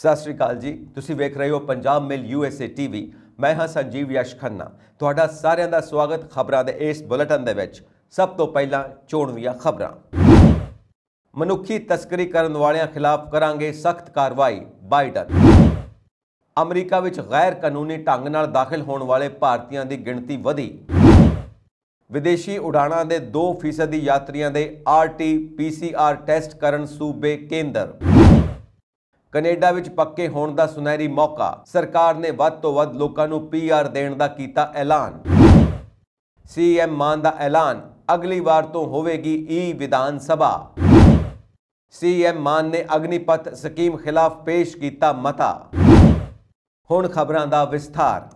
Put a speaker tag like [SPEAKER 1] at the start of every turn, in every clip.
[SPEAKER 1] ਸਤਿ ਸ਼੍ਰੀ ਅਕਾਲ ਜੀ ਤੁਸੀਂ ਵੇਖ ਰਹੇ ਹੋ ਪੰਜਾਬ ਮਿਲ ਯੂਐਸਏ ਟੀਵੀ ਮੈਂ ਹਾਂ ਸੰਜੀਵ ਯਸ਼ ਖੰਨਾ ਤੁਹਾਡਾ ਸਾਰਿਆਂ ਦਾ ਸਵਾਗਤ ਖਬਰਾਂ ਦੇ ਇਸ ਬੁਲੇਟਿਨ ਦੇ ਵਿੱਚ ਸਭ ਤੋਂ ਪਹਿਲਾਂ ਚੋਣਵੀਆਂ ਖਬਰਾਂ ਮਨੁੱਖੀ ਤਸਕਰੀ ਕਰਨ ਵਾਲਿਆਂ ਖਿਲਾਫ ਕਰਾਂਗੇ ਸਖਤ ਕਾਰਵਾਈ ਬਾਈਡਨ ਅਮਰੀਕਾ ਵਿੱਚ ਗੈਰ ਕਾਨੂੰਨੀ ਢੰਗ ਨਾਲ ਦਾਖਲ ਹੋਣ ਵਾਲੇ ਭਾਰਤੀਆਂ ਦੀ ਗਿਣਤੀ ਵਧੀ ਵਿਦੇਸ਼ੀ ਉਡਾਣਾਂ ਦੇ 2% ਦੀ ਯਾਤਰੀਆਂ ਦੇ ਆਰਟੀ-ਪੀਸੀਆਰ ਟੈਸਟ ਕਰਨ ਸੂਬੇ ਕੇਂਦਰ ਕੈਨੇਡਾ ਵਿੱਚ ਪੱਕੇ ਹੋਣ ਦਾ ਸੁਨਹਿਰੀ ਮੌਕਾ ਸਰਕਾਰ ਨੇ ਵੱਧ ਤੋਂ ਵੱਧ ਲੋਕਾਂ ਨੂੰ ਪੀਆਰ ਦੇਣ ਦਾ ਕੀਤਾ ਐਲਾਨ ਸੀਐਮ ਮਾਨ ਦਾ ਐਲਾਨ ਅਗਲੀ ਵਾਰ ਤੋਂ ਹੋਵੇਗੀ ਈ ਵਿਧਾਨ ਸਭਾ ਸੀਐਮ ਮਾਨ ਨੇ ਅਗਨੀਪਤ ਸਕੀਮ ਖਿਲਾਫ ਪੇਸ਼ ਕੀਤਾ ਮਤਾ ਹੁਣ ਖਬਰਾਂ ਦਾ ਵਿਸਥਾਰ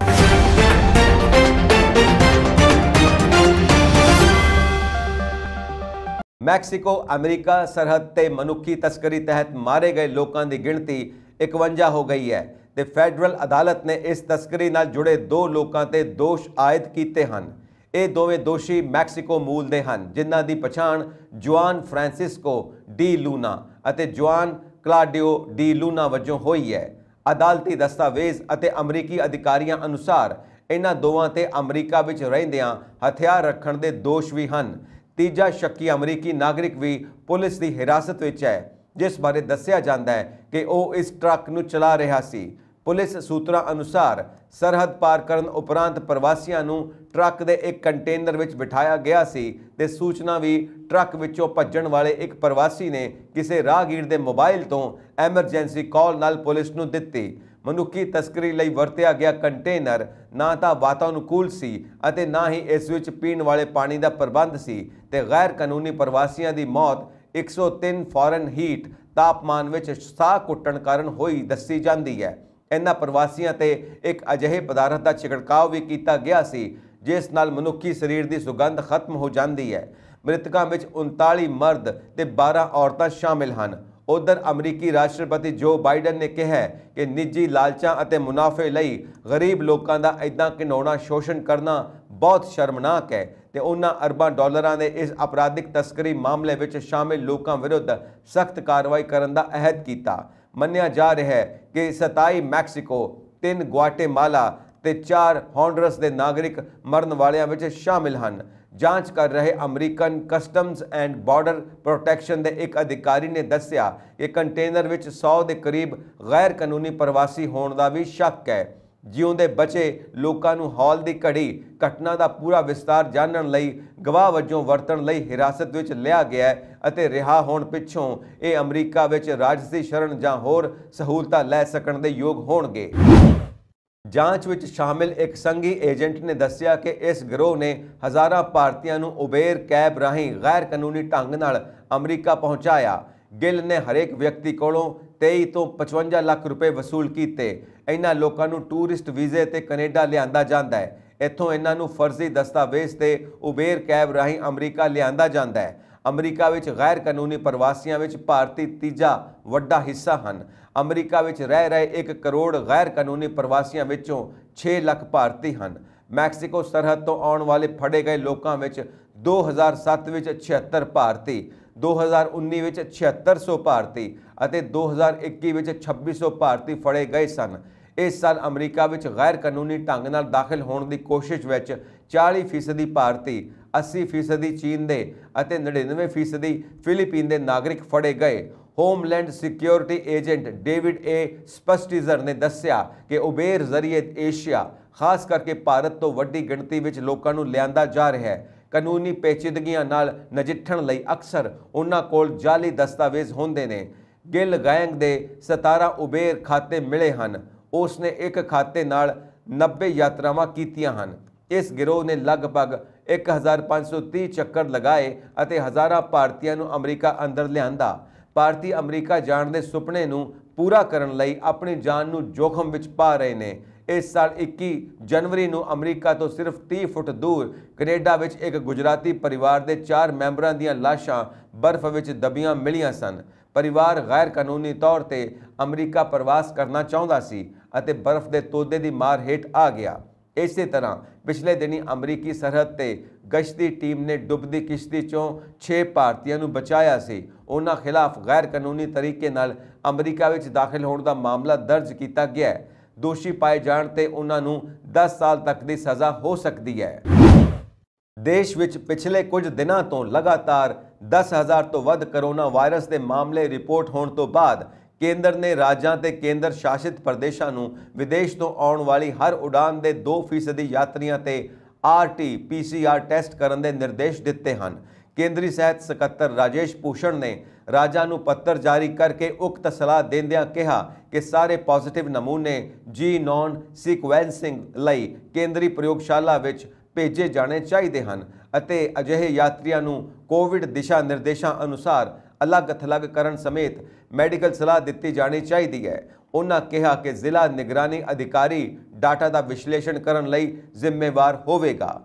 [SPEAKER 1] ਮੈਕਸੀਕੋ ਅਮਰੀਕਾ ਸਰਹੱਦ ਤੇ ਮਨੁੱਖੀ ਤਸਕਰੀ ਤਹਿਤ ਮਾਰੇ ਗਏ ਲੋਕਾਂ ਦੀ ਗਿਣਤੀ 51 ਹੋ ਗਈ ਹੈ ਤੇ ਫੈਡਰਲ ਅਦਾਲਤ ਨੇ ਇਸ ਤਸਕਰੀ ਨਾਲ ਜੁੜੇ ਦੋ ਲੋਕਾਂ ਤੇ ਦੋਸ਼ ਆਇਦ ਕੀਤੇ ਹਨ ਇਹ ਦੋਵੇਂ ਦੋਸ਼ੀ ਮੈਕਸੀਕੋ ਮੂਲ ਦੇ ਹਨ ਜਿਨ੍ਹਾਂ ਦੀ ਪਛਾਣ ਜੁਆਨ ਫ੍ਰਾਂਸਿਸਕੋ ਡੀ ਲੂਨਾ ਅਤੇ ਜੁਆਨ ਕਲਾਡਿਓ ਡੀ ਲੂਨਾ ਵਜੋਂ ਹੋਈ ਹੈ ਅਦਾਲਤੀ ਦਸਤਾਵੇਜ਼ ਅਤੇ ਅਮਰੀਕੀ ਅਧਿਕਾਰੀਆਂ ਅਨੁਸਾਰ ਇਹਨਾਂ ਦੋਵਾਂ ਤੇ ਅਮਰੀਕਾ ਵਿੱਚ ਰਹਿੰਦਿਆਂ ਹਥਿਆਰ ਰੱਖਣ ਦੇ ਦੋਸ਼ ਵੀ ਹਨ ਤੀਜਾ ਸ਼ੱਕੀ ਅਮਰੀਕੀ ਨਾਗਰਿਕ ਵੀ ਪੁਲਿਸ ਦੀ ਹਿਰਾਸਤ ਵਿੱਚ ਹੈ ਜਿਸ ਬਾਰੇ ਦੱਸਿਆ ਜਾਂਦਾ ਹੈ ਕਿ ਉਹ ਇਸ ਟਰੱਕ ਨੂੰ ਚਲਾ ਰਿਹਾ ਸੀ ਪੁਲਿਸ ਸੂਤਰਾਂ ਅਨੁਸਾਰ ਸਰਹੱਦ ਪਾਰ ਕਰਨ ਉਪਰੰਤ ਪ੍ਰਵਾਸੀਆਂ ਨੂੰ ਟਰੱਕ ਦੇ ਇੱਕ ਕੰਟੇਨਰ ਵਿੱਚ ਬਿਠਾਇਆ ਗਿਆ ਸੀ ਤੇ ਸੂਚਨਾ ਵੀ ਟਰੱਕ ਵਿੱਚੋਂ ਭੱਜਣ ਵਾਲੇ ਇੱਕ ਪ੍ਰਵਾਸੀ ਨੇ ਕਿਸੇ ਰਾਹਗੀਰ ਦੇ ਮੋਬਾਈਲ ਤੋਂ ਐਮਰਜੈਂਸੀ ਕਾਲ ਨਾਲ ਪੁਲਿਸ ਨੂੰ ਦਿੱਤੀ ਮਨੁੱਖੀ ਤਸਕਰੀ ਲਈ ਵਰਤਿਆ ਗਿਆ ਕੰਟੇਨਰ ਨਾ ਤਾਂ ਵਾਤਾਨੁਕੂਲ ਸੀ ਅਤੇ ਨਾ ਹੀ ਇਸ ਵਿੱਚ ਪੀਣ ਵਾਲੇ ਪਾਣੀ ਦਾ ਪ੍ਰਬੰਧ ਸੀ ਤੇ ਗੈਰ ਕਾਨੂੰਨੀ ਪ੍ਰਵਾਸੀਆਂ ਦੀ ਮੌਤ 103 ਫੋਰਨ ਹੀਟ ਤਾਪਮਾਨ ਵਿੱਚ ਸਾਹ ਕੁੱਟਣ ਕਾਰਨ ਹੋਈ ਦੱਸੀ ਜਾਂਦੀ ਹੈ ਇਹਨਾਂ ਪ੍ਰਵਾਸੀਆਂ ਤੇ ਇੱਕ ਅਜਿਹੇ ਪਦਾਰਥ ਦਾ ਛਿੜਕਾਅ ਵੀ ਕੀਤਾ ਗਿਆ ਸੀ ਜਿਸ ਨਾਲ ਮਨੁੱਖੀ ਸਰੀਰ ਦੀ ਸੁਗੰਧ ਖਤਮ ਹੋ ਜਾਂਦੀ ਹੈ ਮ੍ਰਿਤਕਾਂ ਵਿੱਚ 39 ਮਰਦ ਤੇ 12 ਔਰਤਾਂ ਸ਼ਾਮਿਲ ਹਨ ਉਧਰ ਅਮਰੀਕੀ ਰਾਸ਼ਟਰਪਤੀ ਜੋ ਬਾਈਡਨ ਨੇ ਕਿਹਾ ਕਿ ਨਿੱਜੀ ਲਾਲਚਾਂ ਅਤੇ ਮੁਨਾਫੇ ਲਈ ਗਰੀਬ ਲੋਕਾਂ ਦਾ ਇਦਾਂ ਕਿਨੋਣਾ ਸ਼ੋਸ਼ਣ ਕਰਨਾ ਬਹੁਤ ਸ਼ਰਮਨਾਕ ਹੈ ਤੇ ਉਹਨਾਂ ਅਰਬਾਂ ਡਾਲਰਾਂ ਦੇ ਇਸ ਅਪਰਾਧਿਕ ਤਸਕਰੀ ਮਾਮਲੇ ਵਿੱਚ ਸ਼ਾਮਿਲ ਲੋਕਾਂ ਵਿਰੁੱਧ ਸਖਤ ਕਾਰਵਾਈ ਕਰਨ ਦਾ ਅਹਿਦ ਕੀਤਾ ਮੰਨਿਆ ਜਾ ਰਿਹਾ ਹੈ ਕਿ 27 ਮੈਕਸੀਕੋ 3 ਗੁਆਟੇਮਾਲਾ ਤੇ 4 ਹੌਂਡਰਸ ਦੇ ਨਾਗਰਿਕ ਮਰਨ ਵਾਲਿਆਂ ਵਿੱਚ ਸ਼ਾਮਿਲ ਹਨ ਜਾਂਚ ਕਰ ਰਹੇ American customs and border protection ਦੇ ਇੱਕ ਅਧਿਕਾਰੀ ਨੇ ਦੱਸਿਆ ਕਿ ਕੰਟੇਨਰ ਵਿੱਚ 100 ਦੇ ਕਰੀਬ ਗੈਰ ਕਾਨੂੰਨੀ ਪ੍ਰਵਾਸੀ ਹੋਣ ਦਾ ਵੀ ਸ਼ੱਕ ਹੈ ਜਿਉਂਦੇ ਬਚੇ ਲੋਕਾਂ ਨੂੰ ਹਾਲ ਦੀ ਘੜੀ ਘਟਨਾ ਦਾ ਪੂਰਾ ਵਿਸਤਾਰ ਜਾਣਨ ਲਈ ਗਵਾਹ ਵਜੋਂ ਵਰਤਣ ਲਈ ਹਿਰਾਸਤ ਵਿੱਚ ਲਿਆ ਗਿਆ ਅਤੇ ਰਿਹਾ ਹੋਣ ਪਿੱਛੋਂ ਇਹ ਅਮਰੀਕਾ ਵਿੱਚ ਰਾਜਸੀ ਸ਼ਰਨ ਜਾਂ ਹੋਰ ਸਹੂਲਤਾਂ ਲੈ ਸਕਣ ਦੇ ਯੋਗ ਹੋਣਗੇ ਜਾਂਚ ਵਿੱਚ ਸ਼ਾਮਿਲ ਇੱਕ ਸੰਗੀ ਏਜੰਟ ਨੇ ਦੱਸਿਆ ਕਿ ਇਸ ਗਰੋਹ ਨੇ ਹਜ਼ਾਰਾਂ ਭਾਰਤੀਆਂ ਨੂੰ ਉਬੇਰ ਕੈਬ ਰਾਹੀਂ ਗੈਰ ਕਾਨੂੰਨੀ ਢੰਗ ਨਾਲ ਅਮਰੀਕਾ ਪਹੁੰਚਾਇਆ ਗਿੱਲ ਨੇ ਹਰੇਕ ਵਿਅਕਤੀ ਕੋਲੋਂ 23 ਤੋਂ 55 ਲੱਖ ਰੁਪਏ ਵਸੂਲ ਕੀਤੇ ਇਹਨਾਂ ਲੋਕਾਂ ਨੂੰ ਟੂਰਿਸਟ ਵੀਜ਼ੇ ਤੇ ਕੈਨੇਡਾ ਲਿਆਂਦਾ ਜਾਂਦਾ ਹੈ ਇੱਥੋਂ ਇਹਨਾਂ ਨੂੰ ਫਰਜ਼ੀ ਦਸਤਾਵੇਜ਼ ਤੇ ਉਬੇਰ ਕੈਬ ਰਾਹੀਂ ਅਮਰੀਕਾ ਲਿਆਂਦਾ ਜਾਂਦਾ ਹੈ ਅਮਰੀਕਾ ਵਿੱਚ ਗੈਰ ਕਾਨੂੰਨੀ ਪ੍ਰਵਾਸੀਆਂ ਵਿੱਚ ਭਾਰਤੀ ਤੀਜਾ ਵੱਡਾ ਹਿੱਸਾ ਹਨ ਅਮਰੀਕਾ ਵਿੱਚ ਰਹਿ ਰਹੇ 1 ਕਰੋੜ ਗੈਰ ਕਾਨੂੰਨੀ ਪ੍ਰਵਾਸੀਆਂ ਵਿੱਚੋਂ 6 ਲੱਖ ਭਾਰਤੀ ਹਨ ਮੈਕਸੀਕੋ ਸਰਹੱਦ ਤੋਂ ਆਉਣ ਵਾਲੇ ਫੜੇ ਗਏ ਲੋਕਾਂ ਵਿੱਚ 2007 ਵਿੱਚ 76 ਭਾਰਤੀ 2019 ਵਿੱਚ 7600 ਭਾਰਤੀ ਅਤੇ 2021 ਵਿੱਚ 2600 ਭਾਰਤੀ ਫੜੇ ਗਏ ਸਨ ਇਸ ਸਾਲ ਅਮਰੀਕਾ ਵਿੱਚ ਗੈਰ ਕਾਨੂੰਨੀ ਢੰਗ ਨਾਲ ਦਾਖਲ ਹੋਣ ਦੀ ਕੋਸ਼ਿਸ਼ ਵਿੱਚ 40% ਭਾਰਤੀ 80% ਚੀਨ ਦੇ ਅਤੇ 99% ਫਿਲੀਪੀਨ ਦੇ ਨਾਗਰਿਕ ਫੜੇ ਗਏ homeland security agent David A ਸਪਸਟੀਜ਼ਰ ਨੇ ਦੱਸਿਆ ਕਿ ਉਬੇਰ ਜ਼ਰੀਏ ਏਸ਼ੀਆ ਖਾਸ ਕਰਕੇ ਭਾਰਤ ਤੋਂ ਵੱਡੀ ਗਿਣਤੀ ਵਿੱਚ ਲੋਕਾਂ ਨੂੰ ਲਿਆਂਦਾ ਜਾ ਰਿਹਾ ਹੈ ਕਾਨੂੰਨੀ ਪੇਚੀਦਗੀਆਂ ਨਾਲ ਨਜਿੱਠਣ ਲਈ ਅਕਸਰ ਉਹਨਾਂ ਕੋਲ ਜਾਲੀ ਦਸਤਾਵੇਜ਼ ਹੁੰਦੇ ਨੇ ਗਿਲ ਗੈਂਗ ਦੇ 17 ਉਬੇਰ ਖਾਤੇ ਮਿਲੇ ਹਨ ਉਸ ਨੇ ਇੱਕ ਖਾਤੇ ਨਾਲ 90 ਯਾਤਰਾਵਾਂ ਕੀਤੀਆਂ ਹਨ ਇਸ ਗਿਰੋਹ ਨੇ ਲਗਭਗ 1530 ਚੱਕਰ ਲਗਾਏ ਅਤੇ ਹਜ਼ਾਰਾਂ ਭਾਰਤੀਆਂ ਨੂੰ ਅਮਰੀਕਾ ਅੰਦਰ ਲਿਆਂਦਾ ਭਾਰਤੀ ਅਮਰੀਕਾ ਜਾਣ ਦੇ ਸੁਪਨੇ ਨੂੰ ਪੂਰਾ ਕਰਨ ਲਈ ਆਪਣੀ ਜਾਨ ਨੂੰ ਜੋਖਮ ਵਿੱਚ ਪਾ ਰਹੇ ਨੇ ਇਸ ਸਾਲ 21 ਜਨਵਰੀ ਨੂੰ ਅਮਰੀਕਾ ਤੋਂ ਸਿਰਫ 30 ਫੁੱਟ ਦੂਰ ਕੈਨੇਡਾ ਵਿੱਚ ਇੱਕ ਗੁਜਰਾਤੀ ਪਰਿਵਾਰ ਦੇ ਚਾਰ ਮੈਂਬਰਾਂ ਦੀਆਂ ਲਾਸ਼ਾਂ ਬਰਫ਼ ਵਿੱਚ ਦਬੀਆਂ ਮਿਲੀਆਂ ਸਨ ਪਰਿਵਾਰ ਗੈਰ ਕਾਨੂੰਨੀ ਤੌਰ ਤੇ ਅਮਰੀਕਾ ਪ੍ਰਵਾਸ ਕਰਨਾ ਚਾਹੁੰਦਾ ਸੀ ਅਤੇ ਬਰਫ਼ ਦੇ ਤੋਦੇ ਦੀ ਮਾਰ ਹੇਠ ਆ ਗਿਆ ਇਸੇ ਤਰ੍ਹਾਂ ਪਿਛਲੇ ਦਿਨੀ ਅਮਰੀਕੀ ਸਰਹੱਦ ਤੇ ਗਸ਼ਤੀ ਟੀਮ ਨੇ ਡੁੱਬਦੀ ਕਿਸ਼ਤੀ ਚੋਂ 6 ਭਾਰਤੀਆਂ ਨੂੰ ਬਚਾਇਆ ਸੀ ਉਹਨਾਂ ਖਿਲਾਫ ਗੈਰ ਕਾਨੂੰਨੀ ਤਰੀਕੇ ਨਾਲ ਅਮਰੀਕਾ ਵਿੱਚ ਦਾਖਲ ਹੋਣ ਦਾ ਮਾਮਲਾ ਦਰਜ ਕੀਤਾ ਗਿਆ ਹੈ ਦੋਸ਼ੀ ਪਾਏ ਜਾਣ ਤੇ ਉਹਨਾਂ ਨੂੰ 10 ਸਾਲ ਤੱਕ ਦੀ ਸਜ਼ਾ ਹੋ ਸਕਦੀ ਹੈ ਦੇਸ਼ ਵਿੱਚ ਪਿਛਲੇ ਕੁਝ ਦਿਨਾਂ ਤੋਂ ਲਗਾਤਾਰ 10000 ਤੋਂ ਵੱਧ ਕਰੋਨਾ ਵਾਇਰਸ ਦੇ ਮਾਮਲੇ ਰਿਪੋਰਟ ਹੋਣ ਤੋਂ ਬਾਅਦ ਕੇਂਦਰ ਨੇ ਰਾਜਾਂ ਤੇ ਕੇਂਦਰ ਸ਼ਾਸਿਤ ਪ੍ਰਦੇਸ਼ਾਂ ਨੂੰ ਵਿਦੇਸ਼ ਤੋਂ ਆਉਣ ਵਾਲੀ ਹਰ ਉਡਾਨ ਦੇ 2% ਦੀ ਯਾਤਰੀਆਂ ਤੇ ਆਰਟੀ ਪੀਸੀਆਰ ਟੈਸਟ ਕਰਨ ਦੇ ਨਿਰਦੇਸ਼ ਦਿੱਤੇ ਹਨ ਕੇਂਦਰੀ ਸਿਹਤ ਸਕੱਤਰ ਰਾਜੇਸ਼ ਪੂਸ਼ਣ ਨੇ ਰਾਜਾਂ ਨੂੰ ਪੱਤਰ ਜਾਰੀ ਕਰਕੇ ਉਕਤ ਸਲਾਹ ਦਿੰਦਿਆਂ ਕਿਹਾ ਕਿ ਸਾਰੇ ਪੋਜ਼ਿਟਿਵ ਨਮੂਨੇ ਜੀ ਨੌਨ ਸੀਕੁਐਂਸਿੰਗ ਲਈ ਕੇਂਦਰੀ ਪ੍ਰਯੋਗਸ਼ਾਲਾ ਵਿੱਚ ਭੇਜੇ ਜਾਣੇ ਚਾਹੀਦੇ ਹਨ ਅਤੇ ਅਜਿਹੇ ਯਾਤਰੀਆਂ ਨੂੰ ਕੋਵਿਡ ਦਿਸ਼ਾ ਨਿਰਦੇਸ਼ਾਂ ਅਨੁਸਾਰ ਅਲੱਗ ਥਲੱਗ ਕਰਨ ਸਮੇਤ ਮੈਡੀਕਲ ਸਲਾਹ ਦਿੱਤੀ ਜਾਣੀ ਚਾਹੀਦੀ ਹੈ ਉਹਨਾਂ ਕਿਹਾ ਕਿ ਜ਼ਿਲ੍ਹਾ ਨਿਗਰਾਨੀ ਅਧਿਕਾਰੀ ਡਾਟਾ ਦਾ ਵਿਸ਼ਲੇਸ਼ਣ ਕਰਨ ਲਈ ਜ਼ਿੰਮੇਵਾਰ ਹੋਵੇਗਾ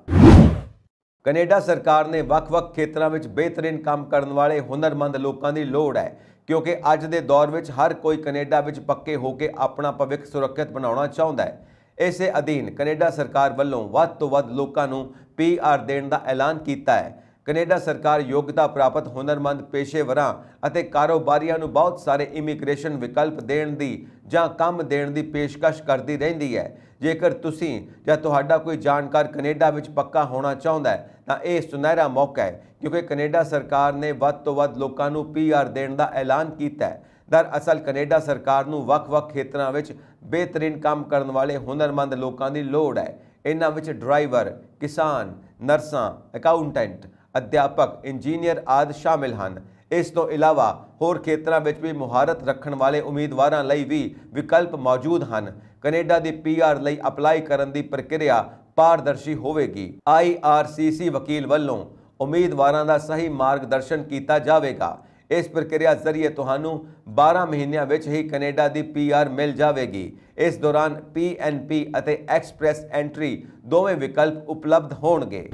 [SPEAKER 1] ਕੈਨੇਡਾ ਸਰਕਾਰ ਨੇ ਵੱਖ-ਵੱਖ ਖੇਤਰਾਂ ਵਿੱਚ ਬਿਹਤਰੀਨ ਕੰਮ ਕਰਨ ਵਾਲੇ ਹੁਨਰਮੰਦ ਲੋਕਾਂ ਦੀ ਲੋੜ ਹੈ ਕਿਉਂਕਿ ਅੱਜ ਦੇ ਦੌਰ ਵਿੱਚ ਹਰ ਕੋਈ ਕੈਨੇਡਾ ਵਿੱਚ ਪੱਕੇ ਹੋ ਕੇ ਆਪਣਾ ਭਵਿੱਖ ਸੁਰੱਖਿਅਤ ਬਣਾਉਣਾ ਚਾਹੁੰਦਾ ਹੈ ਇਸੇ ਅਧੀਨ ਕੈਨੇਡਾ ਸਰਕਾਰ ਵੱਲੋਂ ਵੱਧ ਤੋਂ ਵੱਧ ਲੋਕਾਂ ਨੂੰ ਪੀਆਰ ਦੇਣ ਦਾ ਐਲਾਨ ਕੀਤਾ ਹੈ ਕੈਨੇਡਾ ਸਰਕਾਰ ਯੋਗਤਾ ਪ੍ਰਾਪਤ ਹੁਨਰਮੰਦ ਪੇਸ਼ੇਵਰਾਂ ਅਤੇ ਕਾਰੋਬਾਰੀਆਂ ਨੂੰ ਬਹੁਤ ਸਾਰੇ ਇਮੀਗ੍ਰੇਸ਼ਨ ਵਿਕਲਪ ਦੇਣ ਦੀ ਜਾਂ ਕੰਮ ਦੇਣ ਦੀ ਪੇਸ਼ਕਸ਼ ਕਰਦੀ ਰਹਿੰਦੀ ਹੈ ਜੇਕਰ ਤੁਸੀਂ ਜਾਂ ਤੁਹਾਡਾ ਕੋਈ ਜਾਣਕਾਰ ਕੈਨੇਡਾ ਵਿੱਚ ਪੱਕਾ ਹੋਣਾ ਚਾਹੁੰਦਾ ਹੈ ਤਾਂ ਇਹ ਸੁਨਹਿਰਾ ਮੌਕਾ ਹੈ ਕਿਉਂਕਿ ਕੈਨੇਡਾ ਸਰਕਾਰ ਨੇ ਵੱਧ ਤੋਂ ਵੱਧ ਲੋਕਾਂ ਨੂੰ ਪੀਆਰ ਦੇਣ ਦਾ ਐਲਾਨ ਕੀਤਾ ਹੈ ਦਰ ਅਸਲ ਕੈਨੇਡਾ ਸਰਕਾਰ ਨੂੰ ਵੱਖ-ਵੱਖ ਖੇਤਰਾਂ ਵਿੱਚ ਬਿਹਤਰੀਨ ਕੰਮ ਕਰਨ ਵਾਲੇ ਹੁਨਰਮੰਦ ਲੋਕਾਂ ਦੀ ਲੋੜ ਹੈ ਇਹਨਾਂ ਵਿੱਚ ਡਰਾਈਵਰ ਕਿਸਾਨ ਨਰਸਾਂ ਅਕਾਊਂਟੈਂਟ ਅਧਿਆਪਕ ਇੰਜੀਨੀਅਰ ਆਦਿ ਸ਼ਾਮਿਲ ਹਨ ਇਸ ਤੋਂ ਇਲਾਵਾ ਹੋਰ ਖੇਤਰਾਂ ਵਿੱਚ ਵੀ ਮੁਹਾਰਤ ਰੱਖਣ ਵਾਲੇ ਉਮੀਦਵਾਰਾਂ ਲਈ ਵੀ ਵਿਕਲਪ ਮੌਜੂਦ ਹਨ ਕੈਨੇਡਾ ਦੀ ਪੀਆਰ ਲਈ ਅਪਲਾਈ ਕਰਨ ਦੀ ਪ੍ਰਕਿਰਿਆ ਪਾਰਦਰਸ਼ੀ ਹੋਵੇਗੀ ਆਈਆਰਸੀਸੀ ਵਕੀਲ ਵੱਲੋਂ ਉਮੀਦਵਾਰਾਂ ਦਾ ਸਹੀ ਮਾਰਗਦਰਸ਼ਨ ਕੀਤਾ ਜਾਵੇਗਾ ਇਸ ਪ੍ਰਕਿਰਿਆ ਜ਼ਰੀਏ ਤੁਹਾਨੂੰ 12 ਮਹੀਨਿਆਂ ਵਿੱਚ ਹੀ ਕੈਨੇਡਾ ਦੀ ਪੀਆਰ ਮਿਲ ਜਾਵੇਗੀ ਇਸ ਦੌਰਾਨ ਪੀਐਨਪੀ ਅਤੇ ਐਕਸਪ੍ਰੈਸ ਐਂਟਰੀ ਦੋਵੇਂ ਵਿਕਲਪ ਉਪਲਬਧ ਹੋਣਗੇ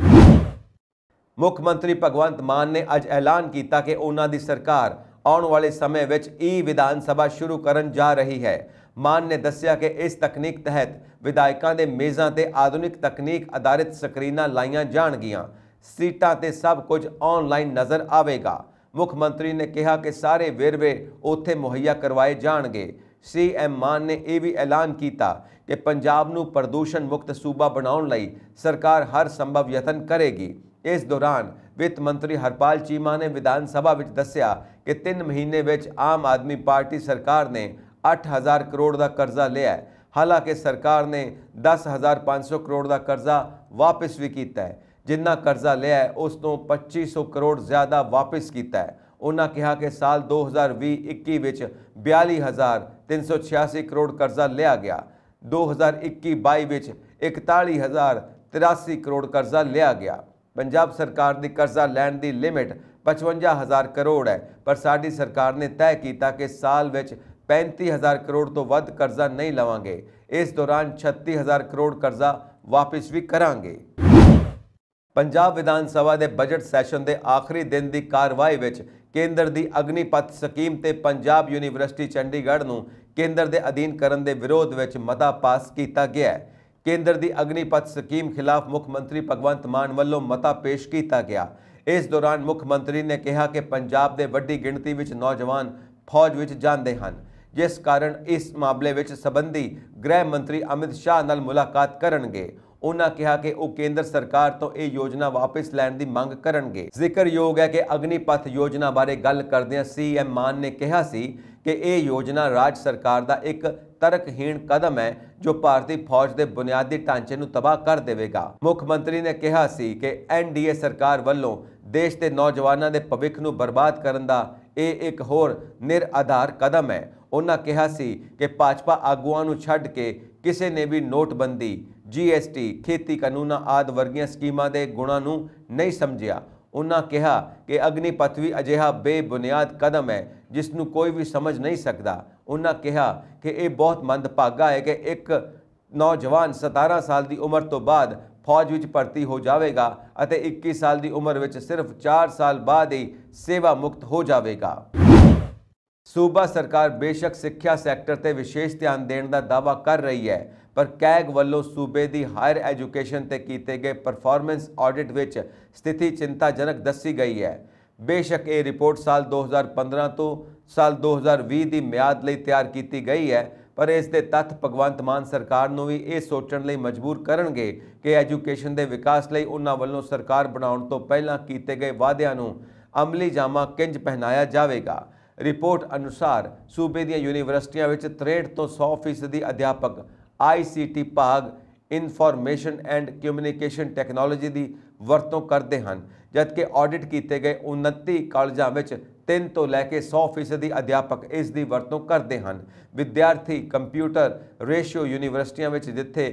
[SPEAKER 1] ਮੁੱਖ ਮੰਤਰੀ ਭਗਵੰਤ ਮਾਨ ਨੇ ਅੱਜ ਐਲਾਨ ਕੀਤਾ ਕਿ ਉਹਨਾਂ ਦੀ ਸਰਕਾਰ ਆਉਣ ਵਾਲੇ ਸਮੇਂ ਵਿੱਚ ਈ ਵਿਧਾਨ ਸਭਾ ਸ਼ੁਰੂ ਕਰਨ ਜਾ ਰਹੀ ਹੈ ਮਾਨ ਨੇ ਦੱਸਿਆ ਕਿ ਇਸ ਤਕਨੀਕ ਤਹਿਤ ਵਿਧਾਇਕਾਂ ਦੇ ਮੇਜ਼ਾਂ ਤੇ ਆਧੁਨਿਕ ਤਕਨੀਕ ਆਧਾਰਿਤ ਸਕਰੀਨਾਂ ਲਾਈਆਂ ਜਾਣਗੀਆਂ ਸੀਟਾਂ ਤੇ ਸਭ ਕੁਝ ਆਨਲਾਈਨ ਨਜ਼ਰ ਆਵੇਗਾ ਮੁੱਖ ਮੰਤਰੀ ਨੇ ਕਿਹਾ ਕਿ ਸਾਰੇ ਵੇਰਵੇ ਉੱਥੇ ਮੁਹੱਈਆ ਕਰਵਾਏ ਜਾਣਗੇ ਸੀਐਮ ਮਾਨ ਨੇ ਇਹ ਵੀ ਐਲਾਨ ਕੀਤਾ ਕਿ ਪੰਜਾਬ ਨੂੰ ਪ੍ਰਦੂਸ਼ਣ ਮੁਕਤ ਸੂਬਾ ਬਣਾਉਣ ਲਈ ਸਰਕਾਰ ਹਰ ਸੰਭਵ ਯਤਨ ਕਰੇਗੀ ਇਸ ਦੌਰਾਨ ਵਿੱਤ ਮੰਤਰੀ ਹਰਪਾਲ ਚੀਮਾ ਨੇ ਵਿਧਾਨ ਸਭਾ ਵਿੱਚ ਦੱਸਿਆ ਕਿ 3 ਮਹੀਨੇ ਵਿੱਚ ਆਮ ਆਦਮੀ ਪਾਰਟੀ ਸਰਕਾਰ ਨੇ 8000 ਕਰੋੜ ਦਾ ਕਰਜ਼ਾ ਲਿਆ ਹੈ ਹਾਲਾਂਕਿ ਸਰਕਾਰ ਨੇ 10500 ਕਰੋੜ ਦਾ ਕਰਜ਼ਾ ਵਾਪਸ ਵੀ ਕੀਤਾ ਹੈ ਜਿੰਨਾ ਕਰਜ਼ਾ ਲਿਆ ਹੈ ਉਸ ਤੋਂ 2500 ਕਰੋੜ ਜ਼ਿਆਦਾ ਵਾਪਸ ਕੀਤਾ ਹੈ ਉਹਨਾਂ ਕਿਹਾ ਕਿ ਸਾਲ 2020-21 ਵਿੱਚ 42386 ਕਰੋੜ ਕਰਜ਼ਾ ਲਿਆ ਗਿਆ 2021-22 ਵਿੱਚ 41083 ਕਰੋੜ ਕਰਜ਼ਾ ਲਿਆ ਗਿਆ ਪੰਜਾਬ ਸਰਕਾਰ ਦੀ ਕਰਜ਼ਾ ਲੈਣ ਦੀ ਲਿਮਿਟ 55000 ਕਰੋੜ ਹੈ ਪਰ ਸਾਡੀ ਸਰਕਾਰ ਨੇ ਤੈਅ ਕੀਤਾ ਕਿ ਸਾਲ ਵਿੱਚ 35000 ਕਰੋੜ ਤੋਂ ਵੱਧ ਕਰਜ਼ਾ ਨਹੀਂ ਲਵਾਂਗੇ ਇਸ ਦੌਰਾਨ 36000 ਕਰੋੜ ਕਰਜ਼ਾ ਵਾਪਸ ਵੀ ਕਰਾਂਗੇ ਪੰਜਾਬ ਵਿਧਾਨ ਸਭਾ ਦੇ ਬਜਟ ਸੈਸ਼ਨ ਦੇ ਆਖਰੀ ਦਿਨ ਦੀ ਕਾਰਵਾਈ ਵਿੱਚ ਕੇਂਦਰ ਦੀ ਅਗਨੀਪਥ ਸਕੀਮ ਤੇ ਪੰਜਾਬ ਯੂਨੀਵਰਸਿਟੀ ਚੰਡੀਗੜ੍ਹ ਨੂੰ ਕੇਂਦਰ ਦੇ ਅਧੀਨ ਕਰਨ ਦੇ ਵਿਰੋਧ ਵਿੱਚ ਮਤਾ ਪਾਸ ਕੀਤਾ ਗਿਆ ਹੈ ਕੇਂਦਰ ਦੀ ਅਗਨੀਪਥ ਸਕੀਮ ਖਿਲਾਫ ਮੁੱਖ ਮੰਤਰੀ ਭਗਵੰਤ ਮਾਨ ਵੱਲੋਂ ਮਤਾ ਪੇਸ਼ ਕੀਤਾ ਗਿਆ ਇਸ ਦੌਰਾਨ ਮੁੱਖ ਮੰਤਰੀ ਨੇ ਕਿਹਾ ਕਿ ਪੰਜਾਬ ਦੇ ਵੱਡੀ ਗਿਣਤੀ ਵਿੱਚ ਨੌਜਵਾਨ ਫੌਜ ਵਿੱਚ ਜਾਂਦੇ ਹਨ ਜਿਸ ਕਾਰਨ ਇਸ ਮਾਮਲੇ ਵਿੱਚ ਸੰਬੰਧੀ ਗ੍ਰਹਿ ਮੰਤਰੀ ਅਮਿਤ ਸ਼ਾਹ ਨਾਲ ਮੁਲਾਕਾਤ ਕਰਨਗੇ ਉਹਨਾਂ ਕਿਹਾ ਕਿ ਉਹ ਕੇਂਦਰ ਸਰਕਾਰ ਤੋਂ ਇਹ ਯੋਜਨਾ ਵਾਪਸ ਲੈਣ ਦੀ ਮੰਗ ਕਰਨਗੇ ਜ਼ਿਕਰਯੋਗ ਹੈ ਕਿ ਅਗਨੀਪਥ ਯੋਜਨਾ ਬਾਰੇ ਗੱਲ ਕਰਦਿਆਂ ਸੀਐਮ ਮਾਨ ਨੇ ਕਿਹਾ ਸੀ ਕਿ ਇਹ ਯੋਜਨਾ ਰਾਜ ਸਰਕਾਰ ਦਾ ਇੱਕ ਤਰਕਹੀਣ ਕਦਮ ਹੈ ਜੋ ਭਾਰਤੀ ਫੌਜ ਦੇ ਬੁਨਿਆਦੀ ਢਾਂਚੇ ਨੂੰ ਤਬਾਹ ਕਰ ਦੇਵੇਗਾ ਮੁੱਖ ਮੰਤਰੀ ਨੇ ਕਿਹਾ ਸੀ ਕਿ ਐਨਡੀਏ ਸਰਕਾਰ ਵੱਲੋਂ ਦੇਸ਼ ਦੇ ਨੌਜਵਾਨਾਂ ਦੇ ਭਵਿੱਖ ਨੂੰ ਬਰਬਾਦ ਕਰਨ ਦਾ ਇਹ ਇੱਕ ਹੋਰ ਨਿਰਆਧਾਰ ਕਦਮ ਹੈ ਉਹਨਾਂ ਕਿਹਾ ਸੀ ਕਿ ਭਾਜਪਾ ਆਗੂਆਂ ਨੂੰ ਛੱਡ ਕੇ ਕਿਸੇ ਨੇ ਵੀ ਨੋਟਬੰਦੀ ਜੀਐਸਟੀ ਖੇਤੀ ਕਾਨੂੰਨਾਂ ਆਦ ਵਰਗੀਆਂ ਸਕੀਮਾਂ ਦੇ ਗੁਣਾਂ ਨੂੰ ਨਹੀਂ ਸਮਝਿਆ ਉਹਨਾਂ ਕਿਹਾ ਕਿ ਅਗਨੀਪਥ ਵੀ ਅਜਿਹਾ ਬੇਬੁਨਿਆਦ ਕਦਮ ਹੈ ਜਿਸ ਨੂੰ ਕੋਈ ਵੀ ਸਮਝ ਨਹੀਂ ਸਕਦਾ ਉਹਨਾਂ ਕਿਹਾ ਕਿ ਇਹ ਬਹੁਤ ਮੰਦਭਾਗਾ ਹੈ ਕਿ ਇੱਕ ਨੌਜਵਾਨ 17 ਸਾਲ ਦੀ ਉਮਰ ਤੋਂ ਬਾਅਦ ਫੌਜ ਵਿੱਚ ਭਰਤੀ ਹੋ ਜਾਵੇਗਾ ਅਤੇ 21 ਸਾਲ ਦੀ ਉਮਰ ਵਿੱਚ ਸਿਰਫ 4 ਸਾਲ ਬਾਅਦ ਹੀ ਸੇਵਾ ਮੁਕਤ ਹੋ ਜਾਵੇਗਾ ਸੂਬਾ ਸਰਕਾਰ ਬੇਸ਼ੱਕ ਸਿੱਖਿਆ ਸੈਕਟਰ ਤੇ ਵਿਸ਼ੇਸ਼ ਧਿਆਨ ਦੇਣ ਦਾ ਦਾਅਵਾ ਕਰ ਰਹੀ ਹੈ ਪਰ ਕੈਗ ਵੱਲੋਂ ਸੂਬੇ ਦੀ ਹਾਇਰ ਐਜੂਕੇਸ਼ਨ ਤੇ ਕੀਤੇ ਗਏ ਪਰਫਾਰਮੈਂਸ ਆਡਿਟ ਵਿੱਚ ਸਥਿਤੀ ਚਿੰਤਾਜਨਕ ਦੱਸੀ ਗਈ ਹੈ ਬੇਸ਼ੱਕ ਇਹ ਰਿਪੋਰਟ ਸਾਲ 2015 ਤੋਂ ਸਾਲ 2020 ਦੀ ਮਿਆਦ ਲਈ ਤਿਆਰ ਕੀਤੀ ਗਈ ਹੈ ਪਰ ਇਸ ਦੇ ਤੱਥ ਭਗਵੰਤ ਮਾਨ ਸਰਕਾਰ ਨੂੰ ਵੀ ਇਹ ਸੋਚਣ ਲਈ ਮਜਬੂਰ ਕਰਨਗੇ ਕਿ ਐਜੂਕੇਸ਼ਨ ਦੇ ਵਿਕਾਸ ਲਈ ਉਹਨਾਂ ਵੱਲੋਂ ਸਰਕਾਰ ਬਣਾਉਣ ਤੋਂ ਪਹਿਲਾਂ ਕੀਤੇ ਗਏ ਵਾਅਦਿਆਂ ਨੂੰ ਅਮਲੀ ਜਾਮਾ ਕਿੰਜ ਪਹਿਨਾਇਆ ਜਾਵੇਗਾ ਰਿਪੋਰਟ ਅਨੁਸਾਰ ਸੂਬੇ ਦੀਆਂ ਯੂਨੀਵਰਸਿਟੀਆਂ ਵਿੱਚ 63 ਤੋਂ 100% ਦੀ ਅਧਿਆਪਕ ਆਈਸੀਟੀ ਭਾਗ ਇਨਫੋਰਮੇਸ਼ਨ ਐਂਡ ਕਮਿਊਨੀਕੇਸ਼ਨ ਟੈਕਨੋਲੋਜੀ ਦੀ ਵਰਤੋਂ ਕਰਦੇ ਹਨ ਜਦਕਿ ਆਡਿਟ ਕੀਤੇ ਗਏ 29 ਕਾਲਜਾਂ ਵਿੱਚ 3 ਤੋਂ ਲੈ ਕੇ 100% ਦੀ ਅਧਿਆਪਕ ਇਸ ਦੀ ਵਰਤੋਂ ਕਰਦੇ ਹਨ ਵਿਦਿਆਰਥੀ ਕੰਪਿਊਟਰ ਰੇਸ਼ੀਓ ਯੂਨੀਵਰਸਿਟੀਆਂ ਵਿੱਚ ਜਿੱਥੇ